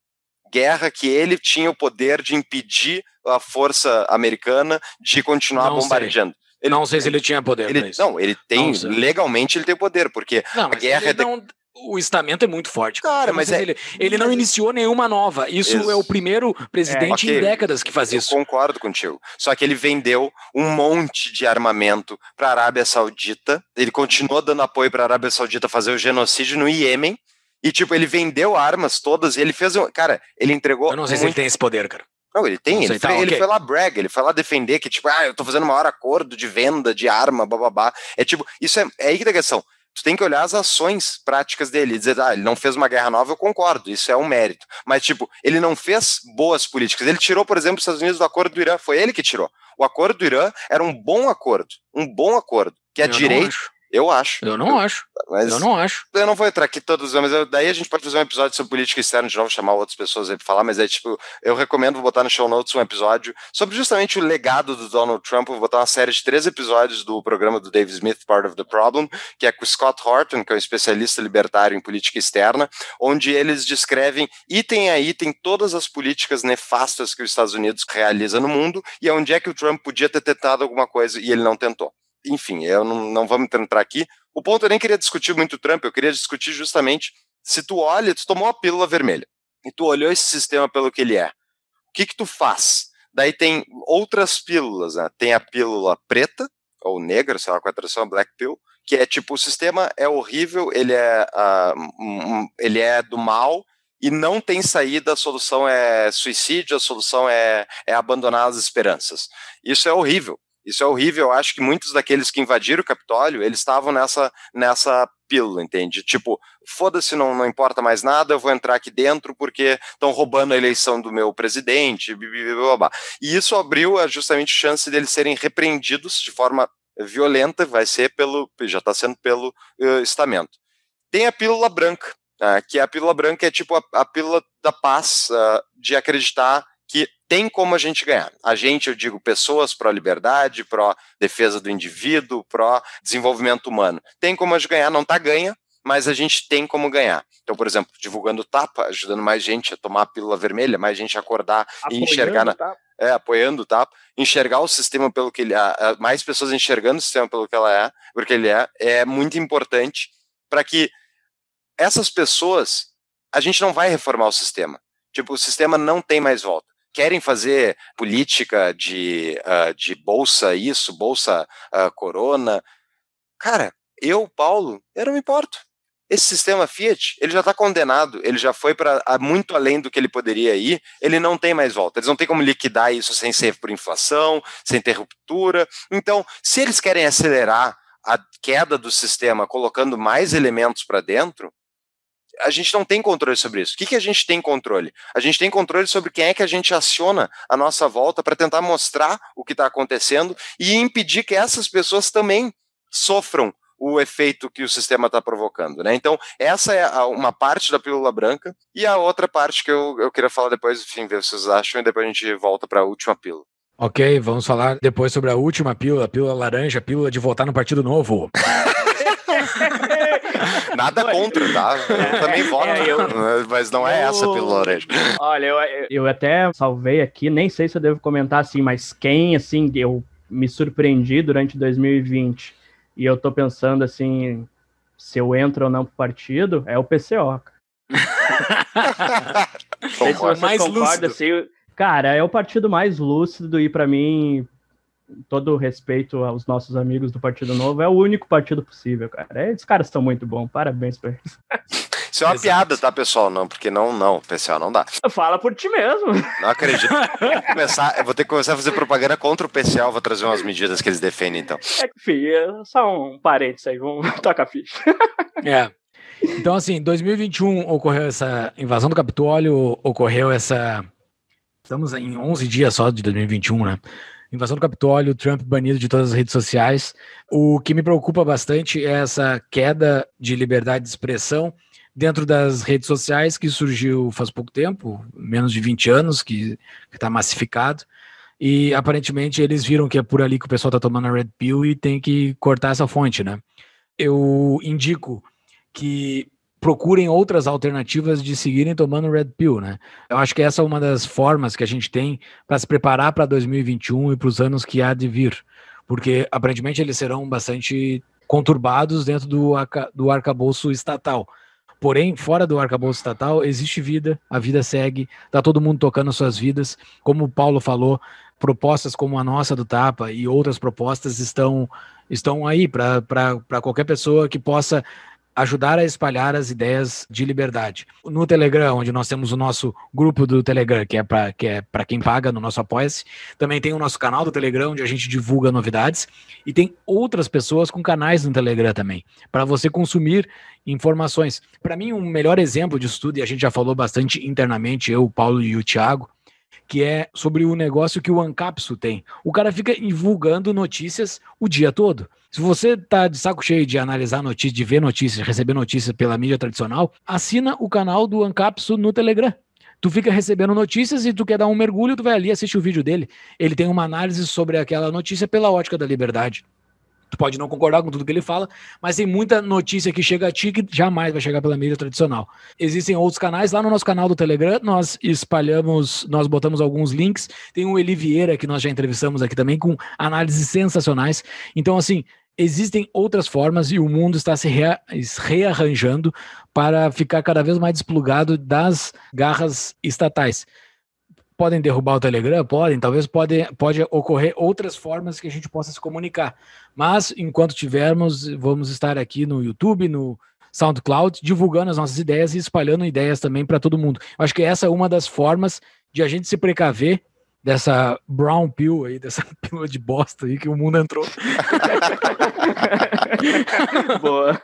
Speaker 1: guerra que ele tinha o poder de impedir a força americana de continuar não bombardeando. Ele, não sei se ele
Speaker 2: tinha poder. Ele, não,
Speaker 1: ele tem. Não legalmente ele tem poder, porque não, a guerra é. De... Não,
Speaker 2: o estamento é muito forte. Cara, mas é... ele, ele não iniciou nenhuma nova. Isso, Isso. é o primeiro é, presidente é, okay. em décadas
Speaker 1: que faz isso. Eu concordo contigo. Só que ele vendeu um monte de armamento para a Arábia Saudita. Ele continuou dando apoio para a Arábia Saudita fazer o genocídio no Iêmen e, tipo, ele vendeu armas todas e ele fez. Um, cara, ele entregou. Eu não sei se ele tem esse poder, cara. Não, ele tem, ele, tá, foi, okay. ele, foi, lá brag ele foi lá defender que, tipo, ah, eu tô fazendo maior acordo de venda de arma, bababá. É tipo, isso é, é aí que tá a questão. Tu tem que olhar as ações práticas dele e dizer, ah, ele não fez uma guerra nova, eu concordo, isso é um mérito. Mas, tipo, ele não fez boas políticas. Ele tirou, por exemplo, os Estados Unidos do acordo do Irã, foi ele que tirou. O acordo do Irã era um bom acordo, um bom acordo, que é direito eu acho. Eu não eu, acho. Mas eu não acho. Eu não vou entrar aqui todos, mas eu, daí a gente pode fazer um episódio sobre política externa de novo, chamar outras pessoas aí pra falar, mas é tipo, eu recomendo botar no show notes um episódio sobre justamente o legado do Donald Trump. vou botar uma série de três episódios do programa do Dave Smith, Part of the Problem, que é com o Scott Horton, que é um especialista libertário em política externa, onde eles descrevem item a item todas as políticas nefastas que os Estados Unidos realiza no mundo e é onde é que o Trump podia ter tentado alguma coisa e ele não tentou enfim, eu não, não vamos entrar aqui. O ponto eu nem queria discutir muito o Trump, eu queria discutir justamente se tu olha, tu tomou a pílula vermelha e tu olhou esse sistema pelo que ele é. O que que tu faz? Daí tem outras pílulas, né? tem a pílula preta ou negra, sei lá qual é a tradução, black pill, que é tipo o sistema é horrível, ele é uh, ele é do mal e não tem saída, a solução é suicídio, a solução é, é abandonar as esperanças. Isso é horrível. Isso é horrível. Eu acho que muitos daqueles que invadiram o Capitólio, eles estavam nessa, nessa pílula, entende? Tipo, foda-se, não, não importa mais nada, eu vou entrar aqui dentro porque estão roubando a eleição do meu presidente, blá, E isso abriu justamente a chance deles serem repreendidos de forma violenta, vai ser pelo, já está sendo pelo uh, estamento. Tem a pílula branca, uh, que a pílula branca é tipo a, a pílula da paz, uh, de acreditar que tem como a gente ganhar. A gente, eu digo, pessoas pró-liberdade, pró-defesa do indivíduo, pró-desenvolvimento humano. Tem como a gente ganhar, não está ganha, mas a gente tem como ganhar. Então, por exemplo, divulgando tapa, ajudando mais gente a tomar a pílula vermelha, mais gente a acordar apoiando e enxergar na, é, apoiando o tapa, enxergar o sistema pelo que ele é, mais pessoas enxergando o sistema pelo que ela é, porque ele é, é muito importante para que essas pessoas a gente não vai reformar o sistema. Tipo, o sistema não tem mais volta querem fazer política de, uh, de bolsa isso, bolsa uh, corona. Cara, eu, Paulo, eu não me importo. Esse sistema Fiat, ele já está condenado, ele já foi para muito além do que ele poderia ir, ele não tem mais volta. Eles não têm como liquidar isso sem ser por inflação, sem ter ruptura. Então, se eles querem acelerar a queda do sistema colocando mais elementos para dentro, a gente não tem controle sobre isso. O que, que a gente tem controle? A gente tem controle sobre quem é que a gente aciona à nossa volta para tentar mostrar o que está acontecendo e impedir que essas pessoas também sofram o efeito que o sistema está provocando, né? Então, essa é a, uma parte da pílula branca, e a outra parte que eu, eu queria falar depois, enfim, ver o que vocês acham, e depois a gente volta para a última pílula.
Speaker 2: Ok, vamos falar depois sobre a última pílula, a pílula laranja, a pílula de votar no Partido Novo.
Speaker 1: Nada contra, tá? Eu também é, voto, é, eu... Né? mas não é eu... essa pelo Larejo.
Speaker 3: Olha, eu, eu até salvei aqui, nem sei se eu devo comentar assim, mas quem, assim, eu me surpreendi durante 2020 e eu tô pensando, assim, se eu entro ou não pro partido, é o PCO, cara. mais concorda, lúcido. Assim, cara, é o partido mais lúcido e para mim todo respeito aos nossos amigos do Partido Novo, é o único partido possível, cara. Esses caras são muito bons, parabéns pra eles.
Speaker 1: Isso é uma Exato. piada, tá, pessoal? Não, porque não, não, PCO não dá.
Speaker 3: Fala por ti mesmo.
Speaker 1: Não acredito. Vou, começar, vou ter que começar a fazer propaganda contra o PCO, vou trazer umas medidas que eles defendem, então.
Speaker 3: É, filho, é só um parênteses aí, vamos tocar a ficha.
Speaker 2: É. Então, assim, em 2021 ocorreu essa invasão do Capitólio, ocorreu essa. Estamos em 11 dias só de 2021, né? invasão do Capitólio, Trump banido de todas as redes sociais. O que me preocupa bastante é essa queda de liberdade de expressão dentro das redes sociais que surgiu faz pouco tempo, menos de 20 anos, que está massificado. E aparentemente eles viram que é por ali que o pessoal está tomando a Red Pill e tem que cortar essa fonte, né? Eu indico que procurem outras alternativas de seguirem tomando Red Pill, né? Eu acho que essa é uma das formas que a gente tem para se preparar para 2021 e para os anos que há de vir, porque aparentemente eles serão bastante conturbados dentro do, arca, do arcabouço estatal. Porém, fora do arcabouço estatal, existe vida, a vida segue, tá todo mundo tocando suas vidas. Como o Paulo falou, propostas como a nossa do Tapa e outras propostas estão, estão aí para qualquer pessoa que possa ajudar a espalhar as ideias de liberdade. No Telegram, onde nós temos o nosso grupo do Telegram, que é para que é quem paga no nosso Apoia-se, também tem o nosso canal do Telegram, onde a gente divulga novidades, e tem outras pessoas com canais no Telegram também, para você consumir informações. Para mim, um melhor exemplo disso tudo, e a gente já falou bastante internamente, eu, o Paulo e o Thiago, que é sobre o negócio que o Ancapsu tem. O cara fica divulgando notícias o dia todo. Se você está de saco cheio de analisar notícias, de ver notícias, receber notícias pela mídia tradicional, assina o canal do Ancapsu no Telegram. Tu fica recebendo notícias e tu quer dar um mergulho, tu vai ali e assiste o vídeo dele. Ele tem uma análise sobre aquela notícia pela ótica da liberdade. Tu pode não concordar com tudo que ele fala, mas tem muita notícia que chega a ti que jamais vai chegar pela mídia tradicional. Existem outros canais, lá no nosso canal do Telegram, nós espalhamos, nós botamos alguns links. Tem o Eli Vieira, que nós já entrevistamos aqui também, com análises sensacionais. Então, assim, existem outras formas e o mundo está se rea rearranjando para ficar cada vez mais desplugado das garras estatais podem derrubar o Telegram? Podem, talvez pode, pode ocorrer outras formas que a gente possa se comunicar. Mas enquanto tivermos, vamos estar aqui no YouTube, no SoundCloud, divulgando as nossas ideias e espalhando ideias também para todo mundo. Eu acho que essa é uma das formas de a gente se precaver dessa brown pill aí, dessa pílula de bosta aí que o mundo entrou. Boa.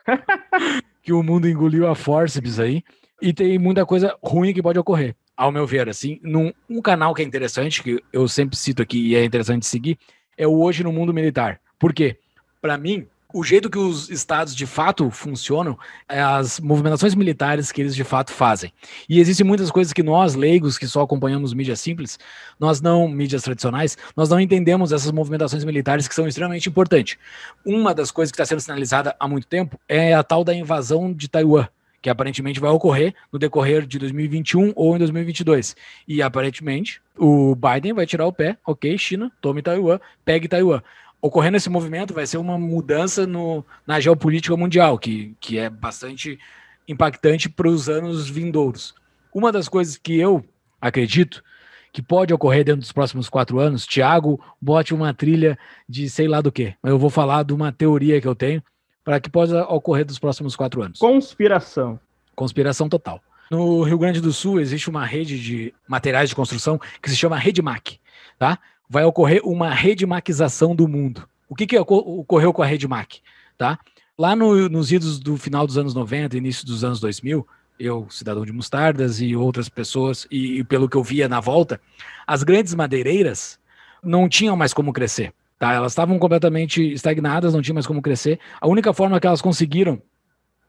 Speaker 2: Que o mundo engoliu a forceps aí. E tem muita coisa ruim que pode ocorrer ao meu ver, assim, num um canal que é interessante, que eu sempre cito aqui e é interessante seguir, é o Hoje no Mundo Militar. Por quê? Para mim, o jeito que os estados de fato funcionam é as movimentações militares que eles de fato fazem. E existem muitas coisas que nós, leigos, que só acompanhamos mídias simples, nós não, mídias tradicionais, nós não entendemos essas movimentações militares que são extremamente importantes. Uma das coisas que está sendo sinalizada há muito tempo é a tal da invasão de Taiwan que aparentemente vai ocorrer no decorrer de 2021 ou em 2022. E aparentemente o Biden vai tirar o pé, ok, China, tome Taiwan, pegue Taiwan. Ocorrendo esse movimento vai ser uma mudança no, na geopolítica mundial, que, que é bastante impactante para os anos vindouros. Uma das coisas que eu acredito que pode ocorrer dentro dos próximos quatro anos, Tiago, bote uma trilha de sei lá do que. Eu vou falar de uma teoria que eu tenho, para que possa ocorrer dos próximos quatro anos. Conspiração. Conspiração total. No Rio Grande do Sul existe uma rede de materiais de construção que se chama Rede Mac, tá? Vai ocorrer uma redemaquização do mundo. O que, que ocorreu com a Rede Mac, tá? Lá no, nos idos do final dos anos 90, início dos anos 2000, eu, cidadão de Mostardas e outras pessoas, e, e pelo que eu via na volta, as grandes madeireiras não tinham mais como crescer Tá? Elas estavam completamente estagnadas, não tinham mais como crescer. A única forma que elas conseguiram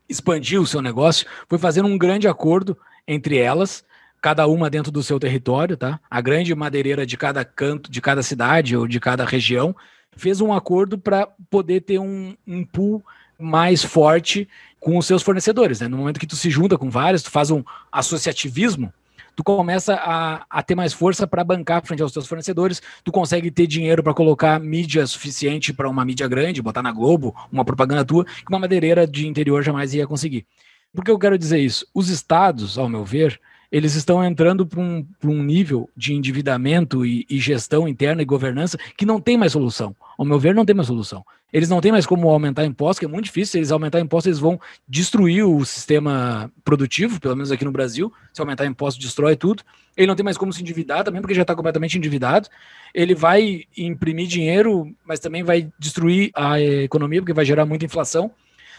Speaker 2: expandir o seu negócio foi fazendo um grande acordo entre elas, cada uma dentro do seu território, tá? A grande madeireira de cada canto, de cada cidade ou de cada região, fez um acordo para poder ter um, um pool mais forte com os seus fornecedores. Né? No momento que tu se junta com vários, tu faz um associativismo, tu começa a, a ter mais força para bancar frente aos teus fornecedores, tu consegue ter dinheiro para colocar mídia suficiente para uma mídia grande, botar na Globo, uma propaganda tua, que uma madeireira de interior jamais ia conseguir. Por que eu quero dizer isso? Os estados, ao meu ver, eles estão entrando para um, um nível de endividamento e, e, gestão interna e governança que não tem mais solução. Ao meu ver, não tem mais solução. Eles não têm mais como aumentar impostos, que é muito difícil. Se eles aumentar impostos, eles vão destruir o sistema produtivo, pelo menos aqui no Brasil. Se aumentar impostos, destrói tudo. Ele não tem mais como se endividar também, porque já está completamente endividado. Ele vai imprimir dinheiro, mas também vai destruir a economia, porque vai gerar muita inflação.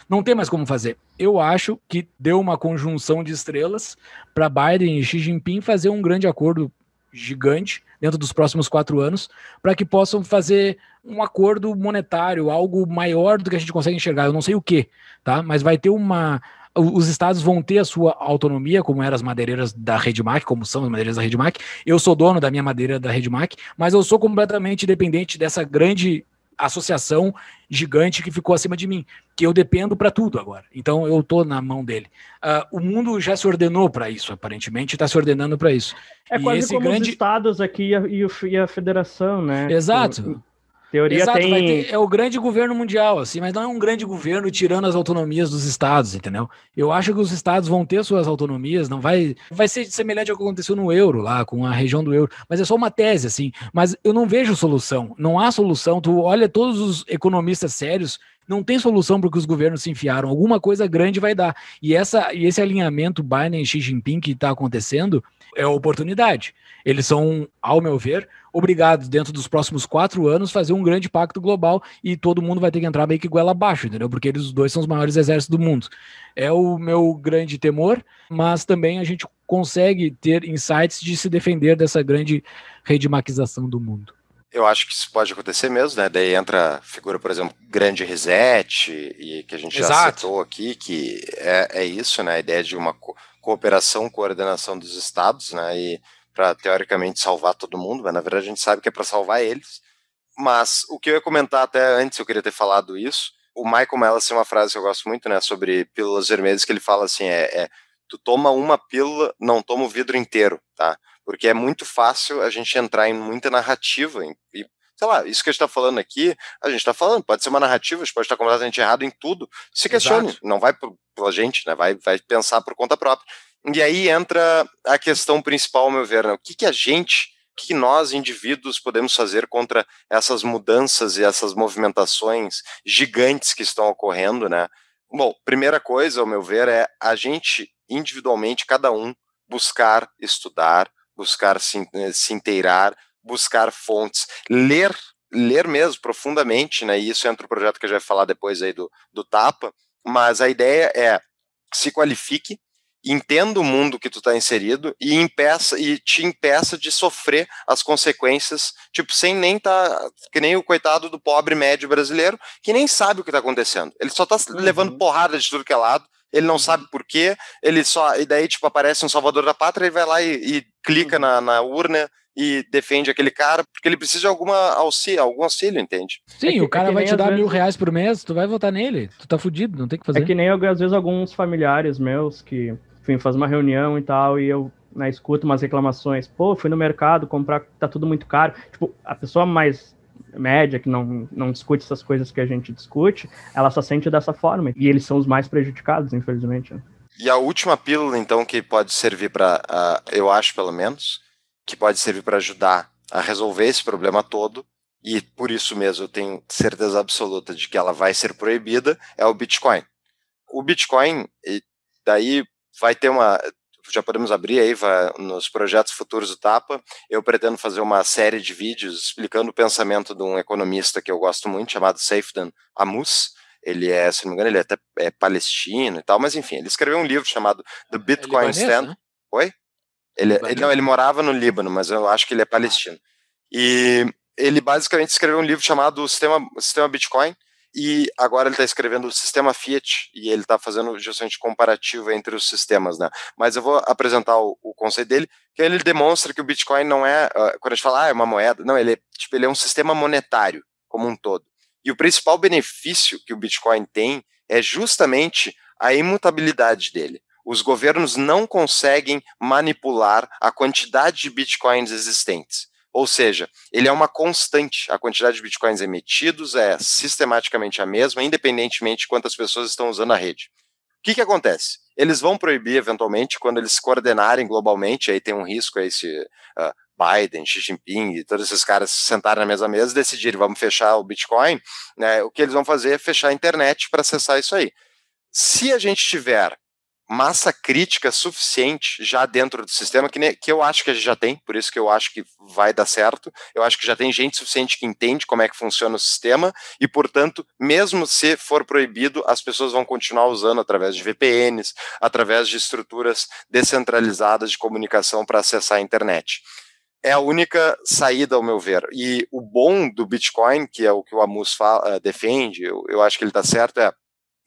Speaker 2: Não tem mais como fazer. Eu acho que deu uma conjunção de estrelas para Biden e Xi Jinping fazer um grande acordo gigante dentro dos próximos quatro anos para que possam fazer um acordo monetário, algo maior do que a gente consegue enxergar. Eu não sei o que, tá? Mas vai ter uma os estados vão ter a sua autonomia, como eram as madeireiras da Redmac, como são as madeireiras da Redmac. Eu sou dono da minha madeira da Redmac, mas eu sou completamente dependente dessa grande associação gigante que ficou acima de mim, que eu dependo para tudo agora. Então eu estou na mão dele. Uh, o mundo já se ordenou para isso, aparentemente, está se ordenando para isso. É e quase como grande... os
Speaker 3: estados aqui e a, e a, federação, né? Exato. Tipo,
Speaker 2: teoria Exato, tem... Ter, é o grande governo mundial, assim, mas não é um grande governo tirando as autonomias dos estados, entendeu? Eu acho que os estados vão ter suas autonomias, não vai... Vai ser semelhante ao que aconteceu no euro lá, com a região do euro, mas é só uma tese, assim. Mas eu não vejo solução, não há solução. Tu olha todos os economistas sérios não tem solução para que os governos se enfiaram. Alguma coisa grande vai dar. E, essa, e esse alinhamento Biden e Xi Jinping que está acontecendo é oportunidade. Eles são, ao meu ver, obrigado, dentro dos próximos quatro anos, fazer um grande pacto global e todo mundo vai ter que entrar meio que goela abaixo, entendeu? Porque eles dois são os maiores exércitos do mundo. É o meu grande temor, mas também a gente consegue ter insights de se defender dessa grande redemaquização do mundo.
Speaker 1: Eu acho que isso pode acontecer mesmo, né? Daí entra figura, por exemplo, grande reset, e que a gente Exato. já citou aqui, que é, é isso, né? A ideia de uma co cooperação, coordenação dos estados, né? E para teoricamente salvar todo mundo, mas na verdade a gente sabe que é para salvar eles. Mas o que eu ia comentar até antes, eu queria ter falado isso. O Michael Mellis tem uma frase que eu gosto muito, né, sobre pílulas vermelhas, que ele fala assim: é, é tu toma uma pílula, não toma o vidro inteiro, tá? Porque é muito fácil a gente entrar em muita narrativa e sei lá, isso que a gente está falando aqui, a gente está falando, pode ser uma narrativa, a gente pode estar completamente errado em tudo. Se questione, Exato. não vai pela gente, né? Vai, vai pensar por conta própria. E aí entra a questão principal, meu ver, né? o que, que a gente, o que, nós, indivíduos, podemos fazer contra essas mudanças e essas movimentações gigantes que estão ocorrendo, né? Bom, primeira coisa, ao meu ver, é a gente individualmente, cada um, buscar estudar, buscar se, eh, se inteirar, buscar fontes, ler, ler mesmo profundamente, né? E isso entra o projeto que eu já vai falar depois aí do, do TAPA, mas a ideia é se qualifique, entenda o mundo que tu está inserido e, impeça, e te impeça de sofrer as consequências, tipo, sem nem tá que nem o coitado do pobre médio brasileiro, que nem sabe o que está acontecendo. Ele só está uhum. levando porrada de tudo que é lado, ele não uhum. sabe por quê, ele só e daí tipo aparece um salvador da pátria, ele vai lá e, e clica uhum. na, na urna e defende aquele cara, porque ele precisa de alguma auxílio, algum auxílio, entende?
Speaker 2: Sim, é que, o é cara
Speaker 3: é vai te dar vezes... mil reais por mês, tu vai votar nele, tu tá fudido, não tem que é fazer. É que nem, às vezes, alguns familiares meus que, enfim, faz uma reunião e tal, e eu né, escuto umas reclamações, pô, fui no mercado comprar, tá tudo muito caro. Tipo, a pessoa mais média, que não, não discute essas coisas que a gente discute, ela só sente dessa forma. E eles são os mais prejudicados, infelizmente. Né?
Speaker 1: E a última pílula, então, que pode servir para, uh, eu acho pelo menos, que pode servir para ajudar a resolver esse problema todo. E por isso mesmo eu tenho certeza absoluta de que ela vai ser proibida, é o Bitcoin. O Bitcoin, daí vai ter uma. Já podemos abrir aí vai, nos projetos futuros do Tapa. Eu pretendo fazer uma série de vídeos explicando o pensamento de um economista que eu gosto muito, chamado Seifdan Amus. Ele é, se não me engano, ele é até é palestino e tal, mas enfim, ele escreveu um livro chamado The é Bitcoin é Stand. Né? Oi? Ele, ele, não, ele morava no Líbano, mas eu acho que ele é palestino. E ele basicamente escreveu um livro chamado Sistema, Sistema Bitcoin, e agora ele está escrevendo o sistema Fiat, e ele está fazendo justamente comparativo entre os sistemas, né? Mas eu vou apresentar o, o, conceito dele, que ele demonstra que o Bitcoin não é, ah, quando a gente fala, ah, é uma moeda, não, ele é, tipo, ele é um sistema monetário como um todo. E o principal benefício que o Bitcoin tem é justamente a imutabilidade dele. Os governos não conseguem manipular a quantidade de bitcoins existentes. Ou seja, ele é uma constante. A quantidade de bitcoins emitidos é sistematicamente a mesma, independentemente de quantas pessoas estão usando a rede. O que, que acontece? Eles vão proibir, eventualmente, quando eles se coordenarem globalmente, aí tem um risco aí se uh, ah, Biden, Xi Jinping, e todos esses caras se sentarem na mesma mesa e decidirem, vamos fechar o Bitcoin, né, o que eles vão fazer é fechar a internet para acessar isso aí. Se a gente tiver massa crítica suficiente já dentro do sistema, que, que eu acho que a gente já tem, por isso que eu acho que vai dar certo. Eu acho que já tem gente suficiente que entende como é que funciona o sistema e, portanto, mesmo se for proibido, as pessoas vão continuar usando através de VPNs, através de estruturas descentralizadas de comunicação para acessar a internet. É a única saída, ao meu ver. E o bom do Bitcoin, que é o que o Amus fala, eh, defende, eu, eu acho que ele está certo, é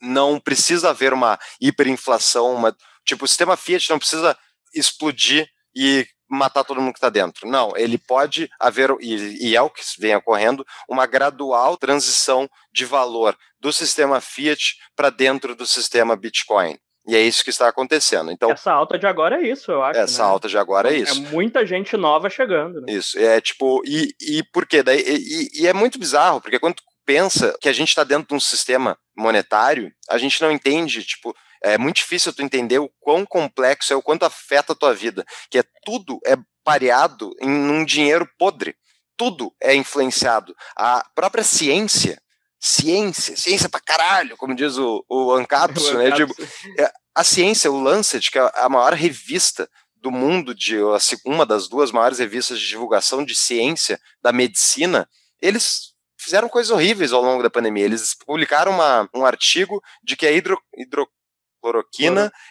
Speaker 1: não precisa haver uma hiperinflação, uma, tipo, o sistema Fiat não precisa explodir e matar todo mundo que está dentro. Não, ele pode haver, e, e, é o que vem ocorrendo, uma gradual transição de valor do sistema Fiat para dentro do sistema Bitcoin. E é isso que está acontecendo. Então essa
Speaker 3: alta de agora é isso, eu acho. Né? Essa né?
Speaker 1: alta de agora é, é isso. É
Speaker 3: muita gente nova chegando. Né?
Speaker 1: Isso é tipo e, e por quê? Daí, e, e, é muito bizarro porque quando pensa que a gente está dentro de um sistema monetário, a gente não entende, tipo, é muito difícil tu entender o quão complexo é, o quanto afeta a tua vida, que é tudo é pareado em um dinheiro podre. Tudo é influenciado. A própria ciência, ciência, ciência pra caralho, como diz o, o Ancapsu, né? Digo, é, a ciência, o Lancet, que é a maior revista do mundo, de uma das duas maiores revistas de divulgação de ciência da medicina, eles fizeram coisas horríveis ao longo da pandemia. Eles publicaram uma, um artigo de que a hidro,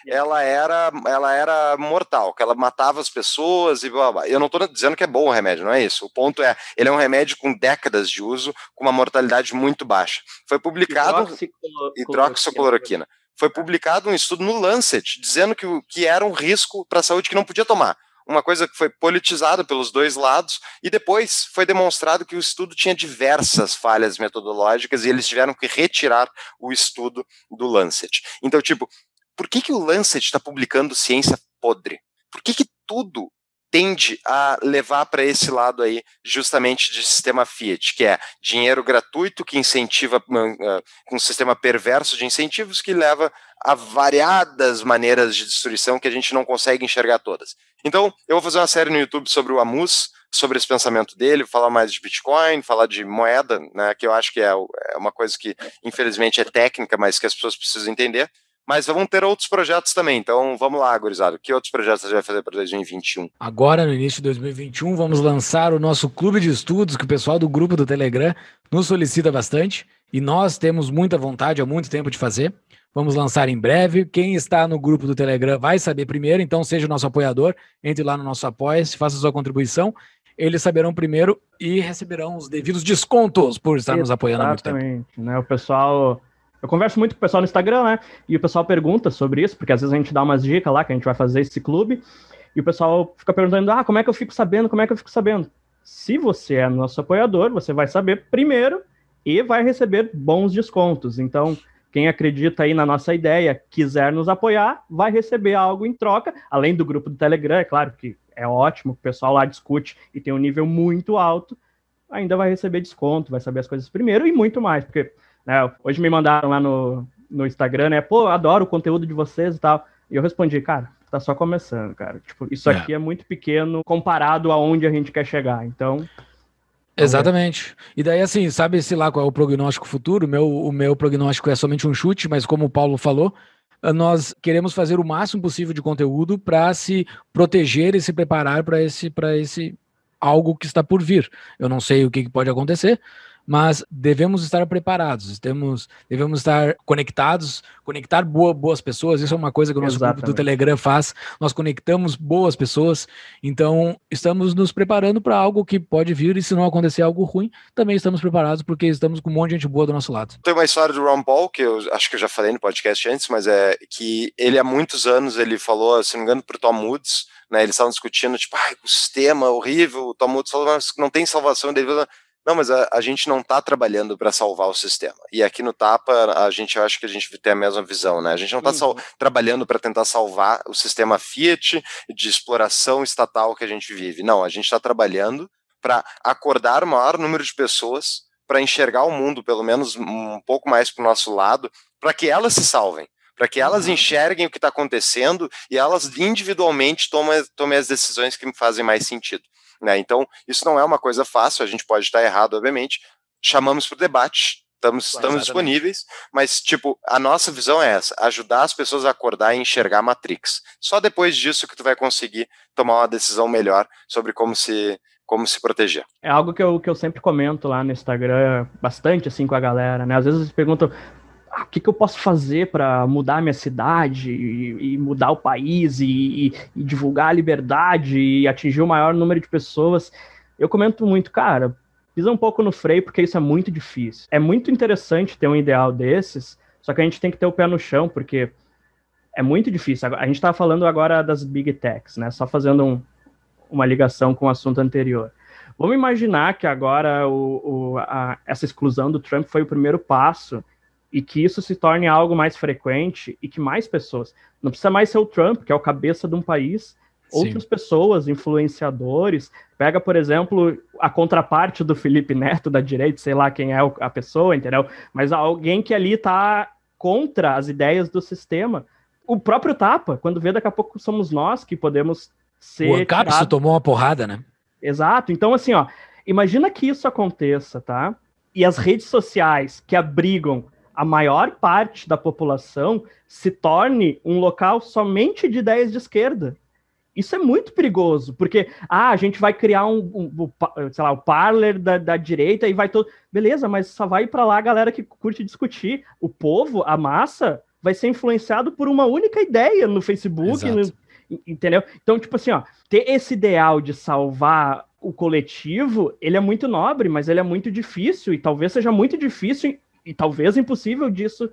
Speaker 1: ela era, ela era mortal, que ela matava as pessoas e blá, blá. Eu não estou dizendo que é bom o remédio, não é isso. O ponto é, ele é um remédio com décadas de uso, com uma mortalidade muito baixa. Foi publicado
Speaker 3: hidroxicloroquina.
Speaker 1: Foi publicado um estudo no Lancet dizendo que, que era um risco para a saúde que não podia tomar uma coisa que foi politizada pelos dois lados, e depois foi demonstrado que o estudo tinha diversas falhas metodológicas e eles tiveram que retirar o estudo do Lancet. Então, tipo, por que, que o Lancet está publicando ciência podre? Por que, que tudo tende a levar para esse lado aí, justamente de sistema Fiat, que é dinheiro gratuito que incentiva hum, um sistema perverso de incentivos que leva a variadas maneiras de destruição que a gente não consegue enxergar todas. Então, eu vou fazer uma série no YouTube sobre o Amus, sobre esse pensamento dele, falar mais de Bitcoin, falar de moeda, né, que eu acho que é, é uma coisa que, infelizmente, é técnica, mas que as pessoas precisam entender. Mas vamos ter outros projetos também. Então vamos lá, gurizada. Que outros projetos você vai fazer para 2021?
Speaker 2: Agora, no início de 2021, vamos lançar o nosso clube de estudos, que o pessoal do grupo do Telegram nos solicita bastante. E nós temos muita vontade há muito tempo de fazer. Vamos lançar em breve. Quem está no grupo do Telegram vai saber primeiro, então seja nosso apoiador, entre lá no nosso apoia-se, faça sua contribuição. Eles saberão primeiro e receberão os
Speaker 3: devidos descontos por estar Exatamente, nos apoiando há muito tempo. Né? O pessoal eu converso muito com o pessoal no Instagram, né? E o pessoal pergunta sobre isso, porque às vezes a gente dá umas dicas lá que a gente vai fazer esse clube, e o pessoal fica perguntando: ah, como é que eu fico sabendo? Como é que eu fico sabendo? Se você é nosso apoiador, você vai saber primeiro e vai receber bons descontos. Então, quem acredita aí na nossa ideia, quiser nos apoiar, vai receber algo em troca, além do grupo do Telegram, é claro que é ótimo, o pessoal lá discute e tem um nível muito alto, ainda vai receber desconto, vai saber as coisas primeiro e muito mais, porque né? Hoje me mandaram lá no, no Instagram, né? Pô, adoro o conteúdo de vocês e tal. E eu respondi, cara, tá só começando, cara. Tipo, isso é. aqui é muito pequeno comparado aonde a gente quer chegar. Então. Exatamente.
Speaker 2: E daí, assim, sabe, se lá, qual é o prognóstico futuro? O meu, o meu prognóstico é somente um chute, mas como o Paulo falou, eh, nós queremos fazer o máximo possível de conteúdo para se proteger e se preparar para esse, para esse algo que está por vir. Eu não sei o que pode acontecer, mas devemos estar preparados, temos, devemos estar conectados, conectar boa, boas pessoas. Isso é uma coisa que o nosso Exatamente. grupo do Telegram faz. Nós conectamos boas pessoas, então estamos nos preparando para algo que pode vir e se não acontecer algo ruim, também estamos preparados porque estamos com um monte de gente boa do nosso lado.
Speaker 1: Tem uma história do Ron Paul que eu acho que eu já falei no podcast antes, mas é que ele há muitos anos ele falou, se não me engano, para o Tom Woods, né? Eles estavam discutindo tipo, ah, o sistema horrível. O Tom Woods falou, mas não tem salvação. Ele falou, não, mas a, a gente não está trabalhando para salvar o sistema. E aqui no Tapa, a gente acho que a gente tem a mesma visão, né? A gente não está uhum. trabalhando para tentar salvar o sistema Fiat de exploração estatal que a gente vive. Não, a gente está trabalhando para acordar o maior número de pessoas para enxergar o mundo, pelo menos um pouco mais para o nosso lado, para que elas se salvem para que elas uhum. enxerguem o que está acontecendo e elas individualmente tomem, tomem as decisões que me fazem mais sentido. Né? Então, isso não é uma coisa fácil, a gente pode estar errado, obviamente. Chamamos para o debate, estamos, estamos disponíveis, mas, tipo, a nossa visão é essa: ajudar as pessoas a acordar e enxergar a Matrix. Só depois disso que tu vai conseguir tomar uma decisão melhor sobre como se como se proteger.
Speaker 3: É algo que eu, que eu sempre comento lá no Instagram, bastante assim com a galera, né? Às vezes eles perguntam, o que, que eu posso fazer para mudar a minha cidade e, e mudar o país e, e, divulgar a liberdade e atingir o maior número de pessoas. Eu comento muito, cara, pisa um pouco no freio porque isso é muito difícil. É muito interessante ter um ideal desses, só que a gente tem que ter o pé no chão porque é muito difícil. A gente estava falando agora das big techs, né? Só fazendo um, uma ligação com o assunto anterior. Vamos imaginar que agora o, o, a, essa exclusão do Trump foi o primeiro passo e que isso se torne algo mais frequente e que mais pessoas. Não precisa mais ser o Trump, que é o cabeça de um país. Outras pessoas, influenciadores, pega, por exemplo, a contraparte do Felipe Neto da direita, sei lá quem é a pessoa, entendeu? Mas alguém que ali está contra as ideias do sistema. O próprio Tapa, quando vê, daqui a pouco somos nós que podemos ser. O Ancap se tomou
Speaker 2: uma porrada, né?
Speaker 3: Exato. Então, assim, ó, imagina que isso aconteça, tá? E as redes sociais que abrigam a maior parte da população se torne um local somente de ideias de esquerda. Isso é muito perigoso, porque ah, a gente vai criar um, um, um sei lá, o parler da, da direita e vai todo. Beleza, mas só vai para lá a galera que curte discutir. O povo, a massa, vai ser influenciado por uma única ideia no Facebook. No... Entendeu? Então, tipo assim, ó, ter esse ideal de salvar o coletivo, ele é muito nobre, mas ele é muito difícil, e talvez seja muito difícil e talvez impossível disso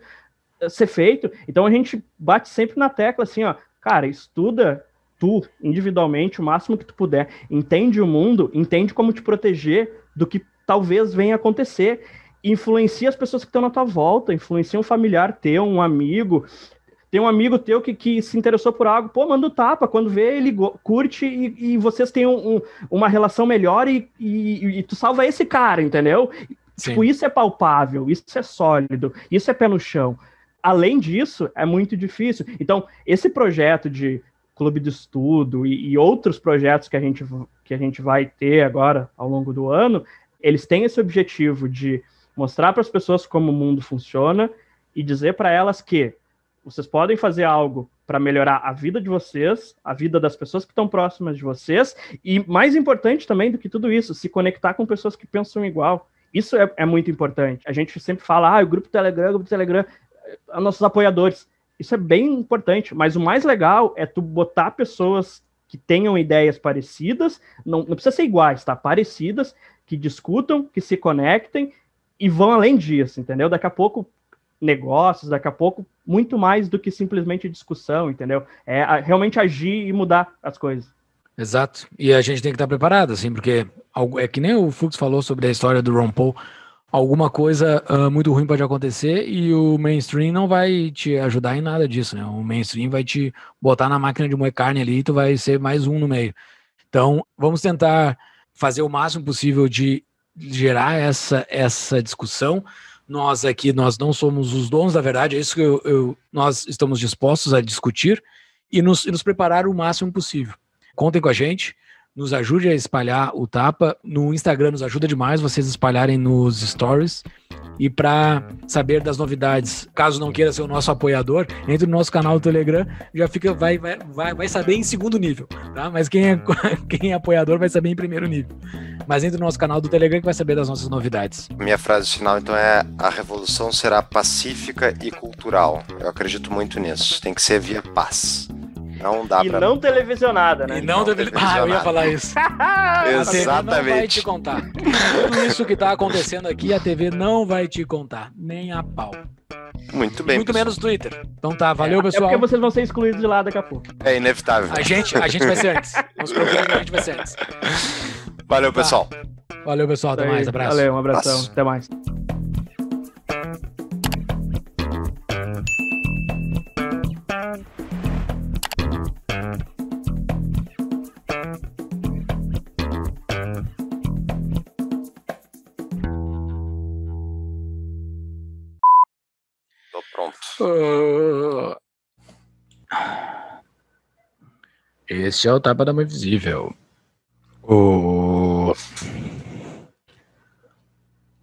Speaker 3: eh, ser feito. Então a gente bate sempre na tecla assim, ó, cara, estuda tu individualmente o máximo que tu puder, entende o mundo, entende como te proteger do que talvez venha acontecer, influencia as pessoas que estão na tua volta, influencia um familiar teu, um amigo, tem um amigo teu que, que se interessou por algo, pô, manda o um tapa, quando vê, ele curte e, e vocês têm um, um, uma relação melhor e, e, e, tu salva esse cara, entendeu? Tipo, isso é palpável, isso é sólido, isso é pé no chão. Além disso, é muito difícil. Então, esse projeto de clube de estudo e, e outros projetos que a, gente, que a gente vai ter agora ao longo do ano, eles têm esse objetivo de mostrar para as pessoas como o mundo funciona e dizer para elas que vocês podem fazer algo para melhorar a vida de vocês, a vida das pessoas que estão próximas de vocês, e mais importante também do que tudo isso, se conectar com pessoas que pensam igual. Isso é, é muito importante. A gente sempre fala, ah, o grupo Telegram, o grupo Telegram, eh, nossos apoiadores. Isso é bem importante, mas o mais legal é tu botar pessoas que tenham ideias parecidas, não, não precisa ser iguais, tá? Parecidas, que discutam, que se conectem e vão além disso, entendeu? Daqui a pouco, negócios, daqui a pouco, muito mais do que simplesmente discussão, entendeu? É realmente agir e mudar as coisas. Exato. E
Speaker 2: a gente tem que estar preparado, assim, porque é que nem o Fux falou sobre a história do Ron Paul, alguma coisa uh, muito ruim pode acontecer e o mainstream não vai te ajudar em nada disso, né? O mainstream vai te botar na máquina de moer carne ali e tu vai ser mais um no meio. Então, vamos tentar fazer o máximo possível de gerar essa, essa discussão. Nós aqui, nós não somos os donos da verdade, é isso que eu, eu nós estamos dispostos a discutir e nos, e nos preparar o máximo possível. Contem com a gente nos ajude a espalhar o tapa. No Instagram nos ajuda demais vocês espalharem nos stories. E para saber das novidades, caso não queira ser o nosso apoiador, entre no nosso canal do Telegram, já fica vai, vai, vai, vai saber em segundo nível, tá? Mas quem é, quem é apoiador vai saber em primeiro nível. Mas entre no nosso canal do Telegram que vai saber das nossas
Speaker 3: novidades.
Speaker 1: Minha frase final então é: a revolução será pacífica e cultural. Eu acredito muito nisso. Tem que ser via paz. Não dá e pra... não
Speaker 3: televisionada, né? E não, não televisionada. Ah, eu ia falar isso. Exatamente. A TV não vai te contar.
Speaker 2: Tudo isso que tá acontecendo aqui, a TV não vai te contar. Nem a pau. Muito bem. muito pessoal. menos Twitter. Então tá, valeu, pessoal. É, é porque
Speaker 3: vocês vão ser excluídos de lá daqui a pouco.
Speaker 2: É inevitável. A gente, a gente vai ser antes. Vamos procurar que a gente vai ser antes. Valeu, tá. pessoal. Valeu,
Speaker 3: pessoal. Até mais. Abraço. Valeu, um abração. Abraço. Até mais.
Speaker 2: Ah. Esse é o tapa da mão invisível. O.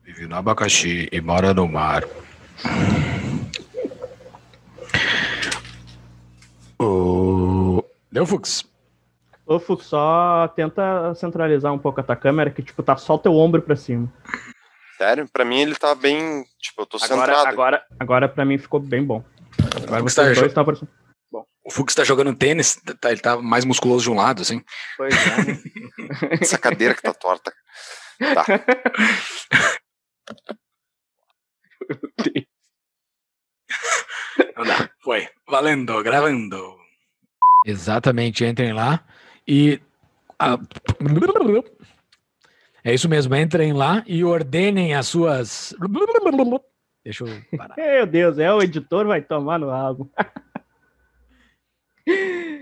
Speaker 2: Vive no abacaxi e mora no mar.
Speaker 3: O. Deu Fux. Ô, Fux, só tenta centralizar um pouco a tua câmera, que tipo, tá só o teu ombro pra cima.
Speaker 1: Sério? Pra mim ele tá bem. Tipo, eu tô agora, centrado. Agora,
Speaker 3: agora pra mim ficou bem bom. Agora você tá dois tá
Speaker 2: Bom. O Fux tá jogando tênis, tá, ele tá mais musculoso de um lado, assim.
Speaker 1: Pois é. Né?
Speaker 2: Essa cadeira que tá torta.
Speaker 3: Tá.
Speaker 2: Não dá. Foi. Valendo, gravando. Exatamente, entrem lá. E. É isso mesmo, entrem lá e
Speaker 3: ordenem as suas. Deixa eu parar. Meu Deus, é o editor vai tomar no rabo.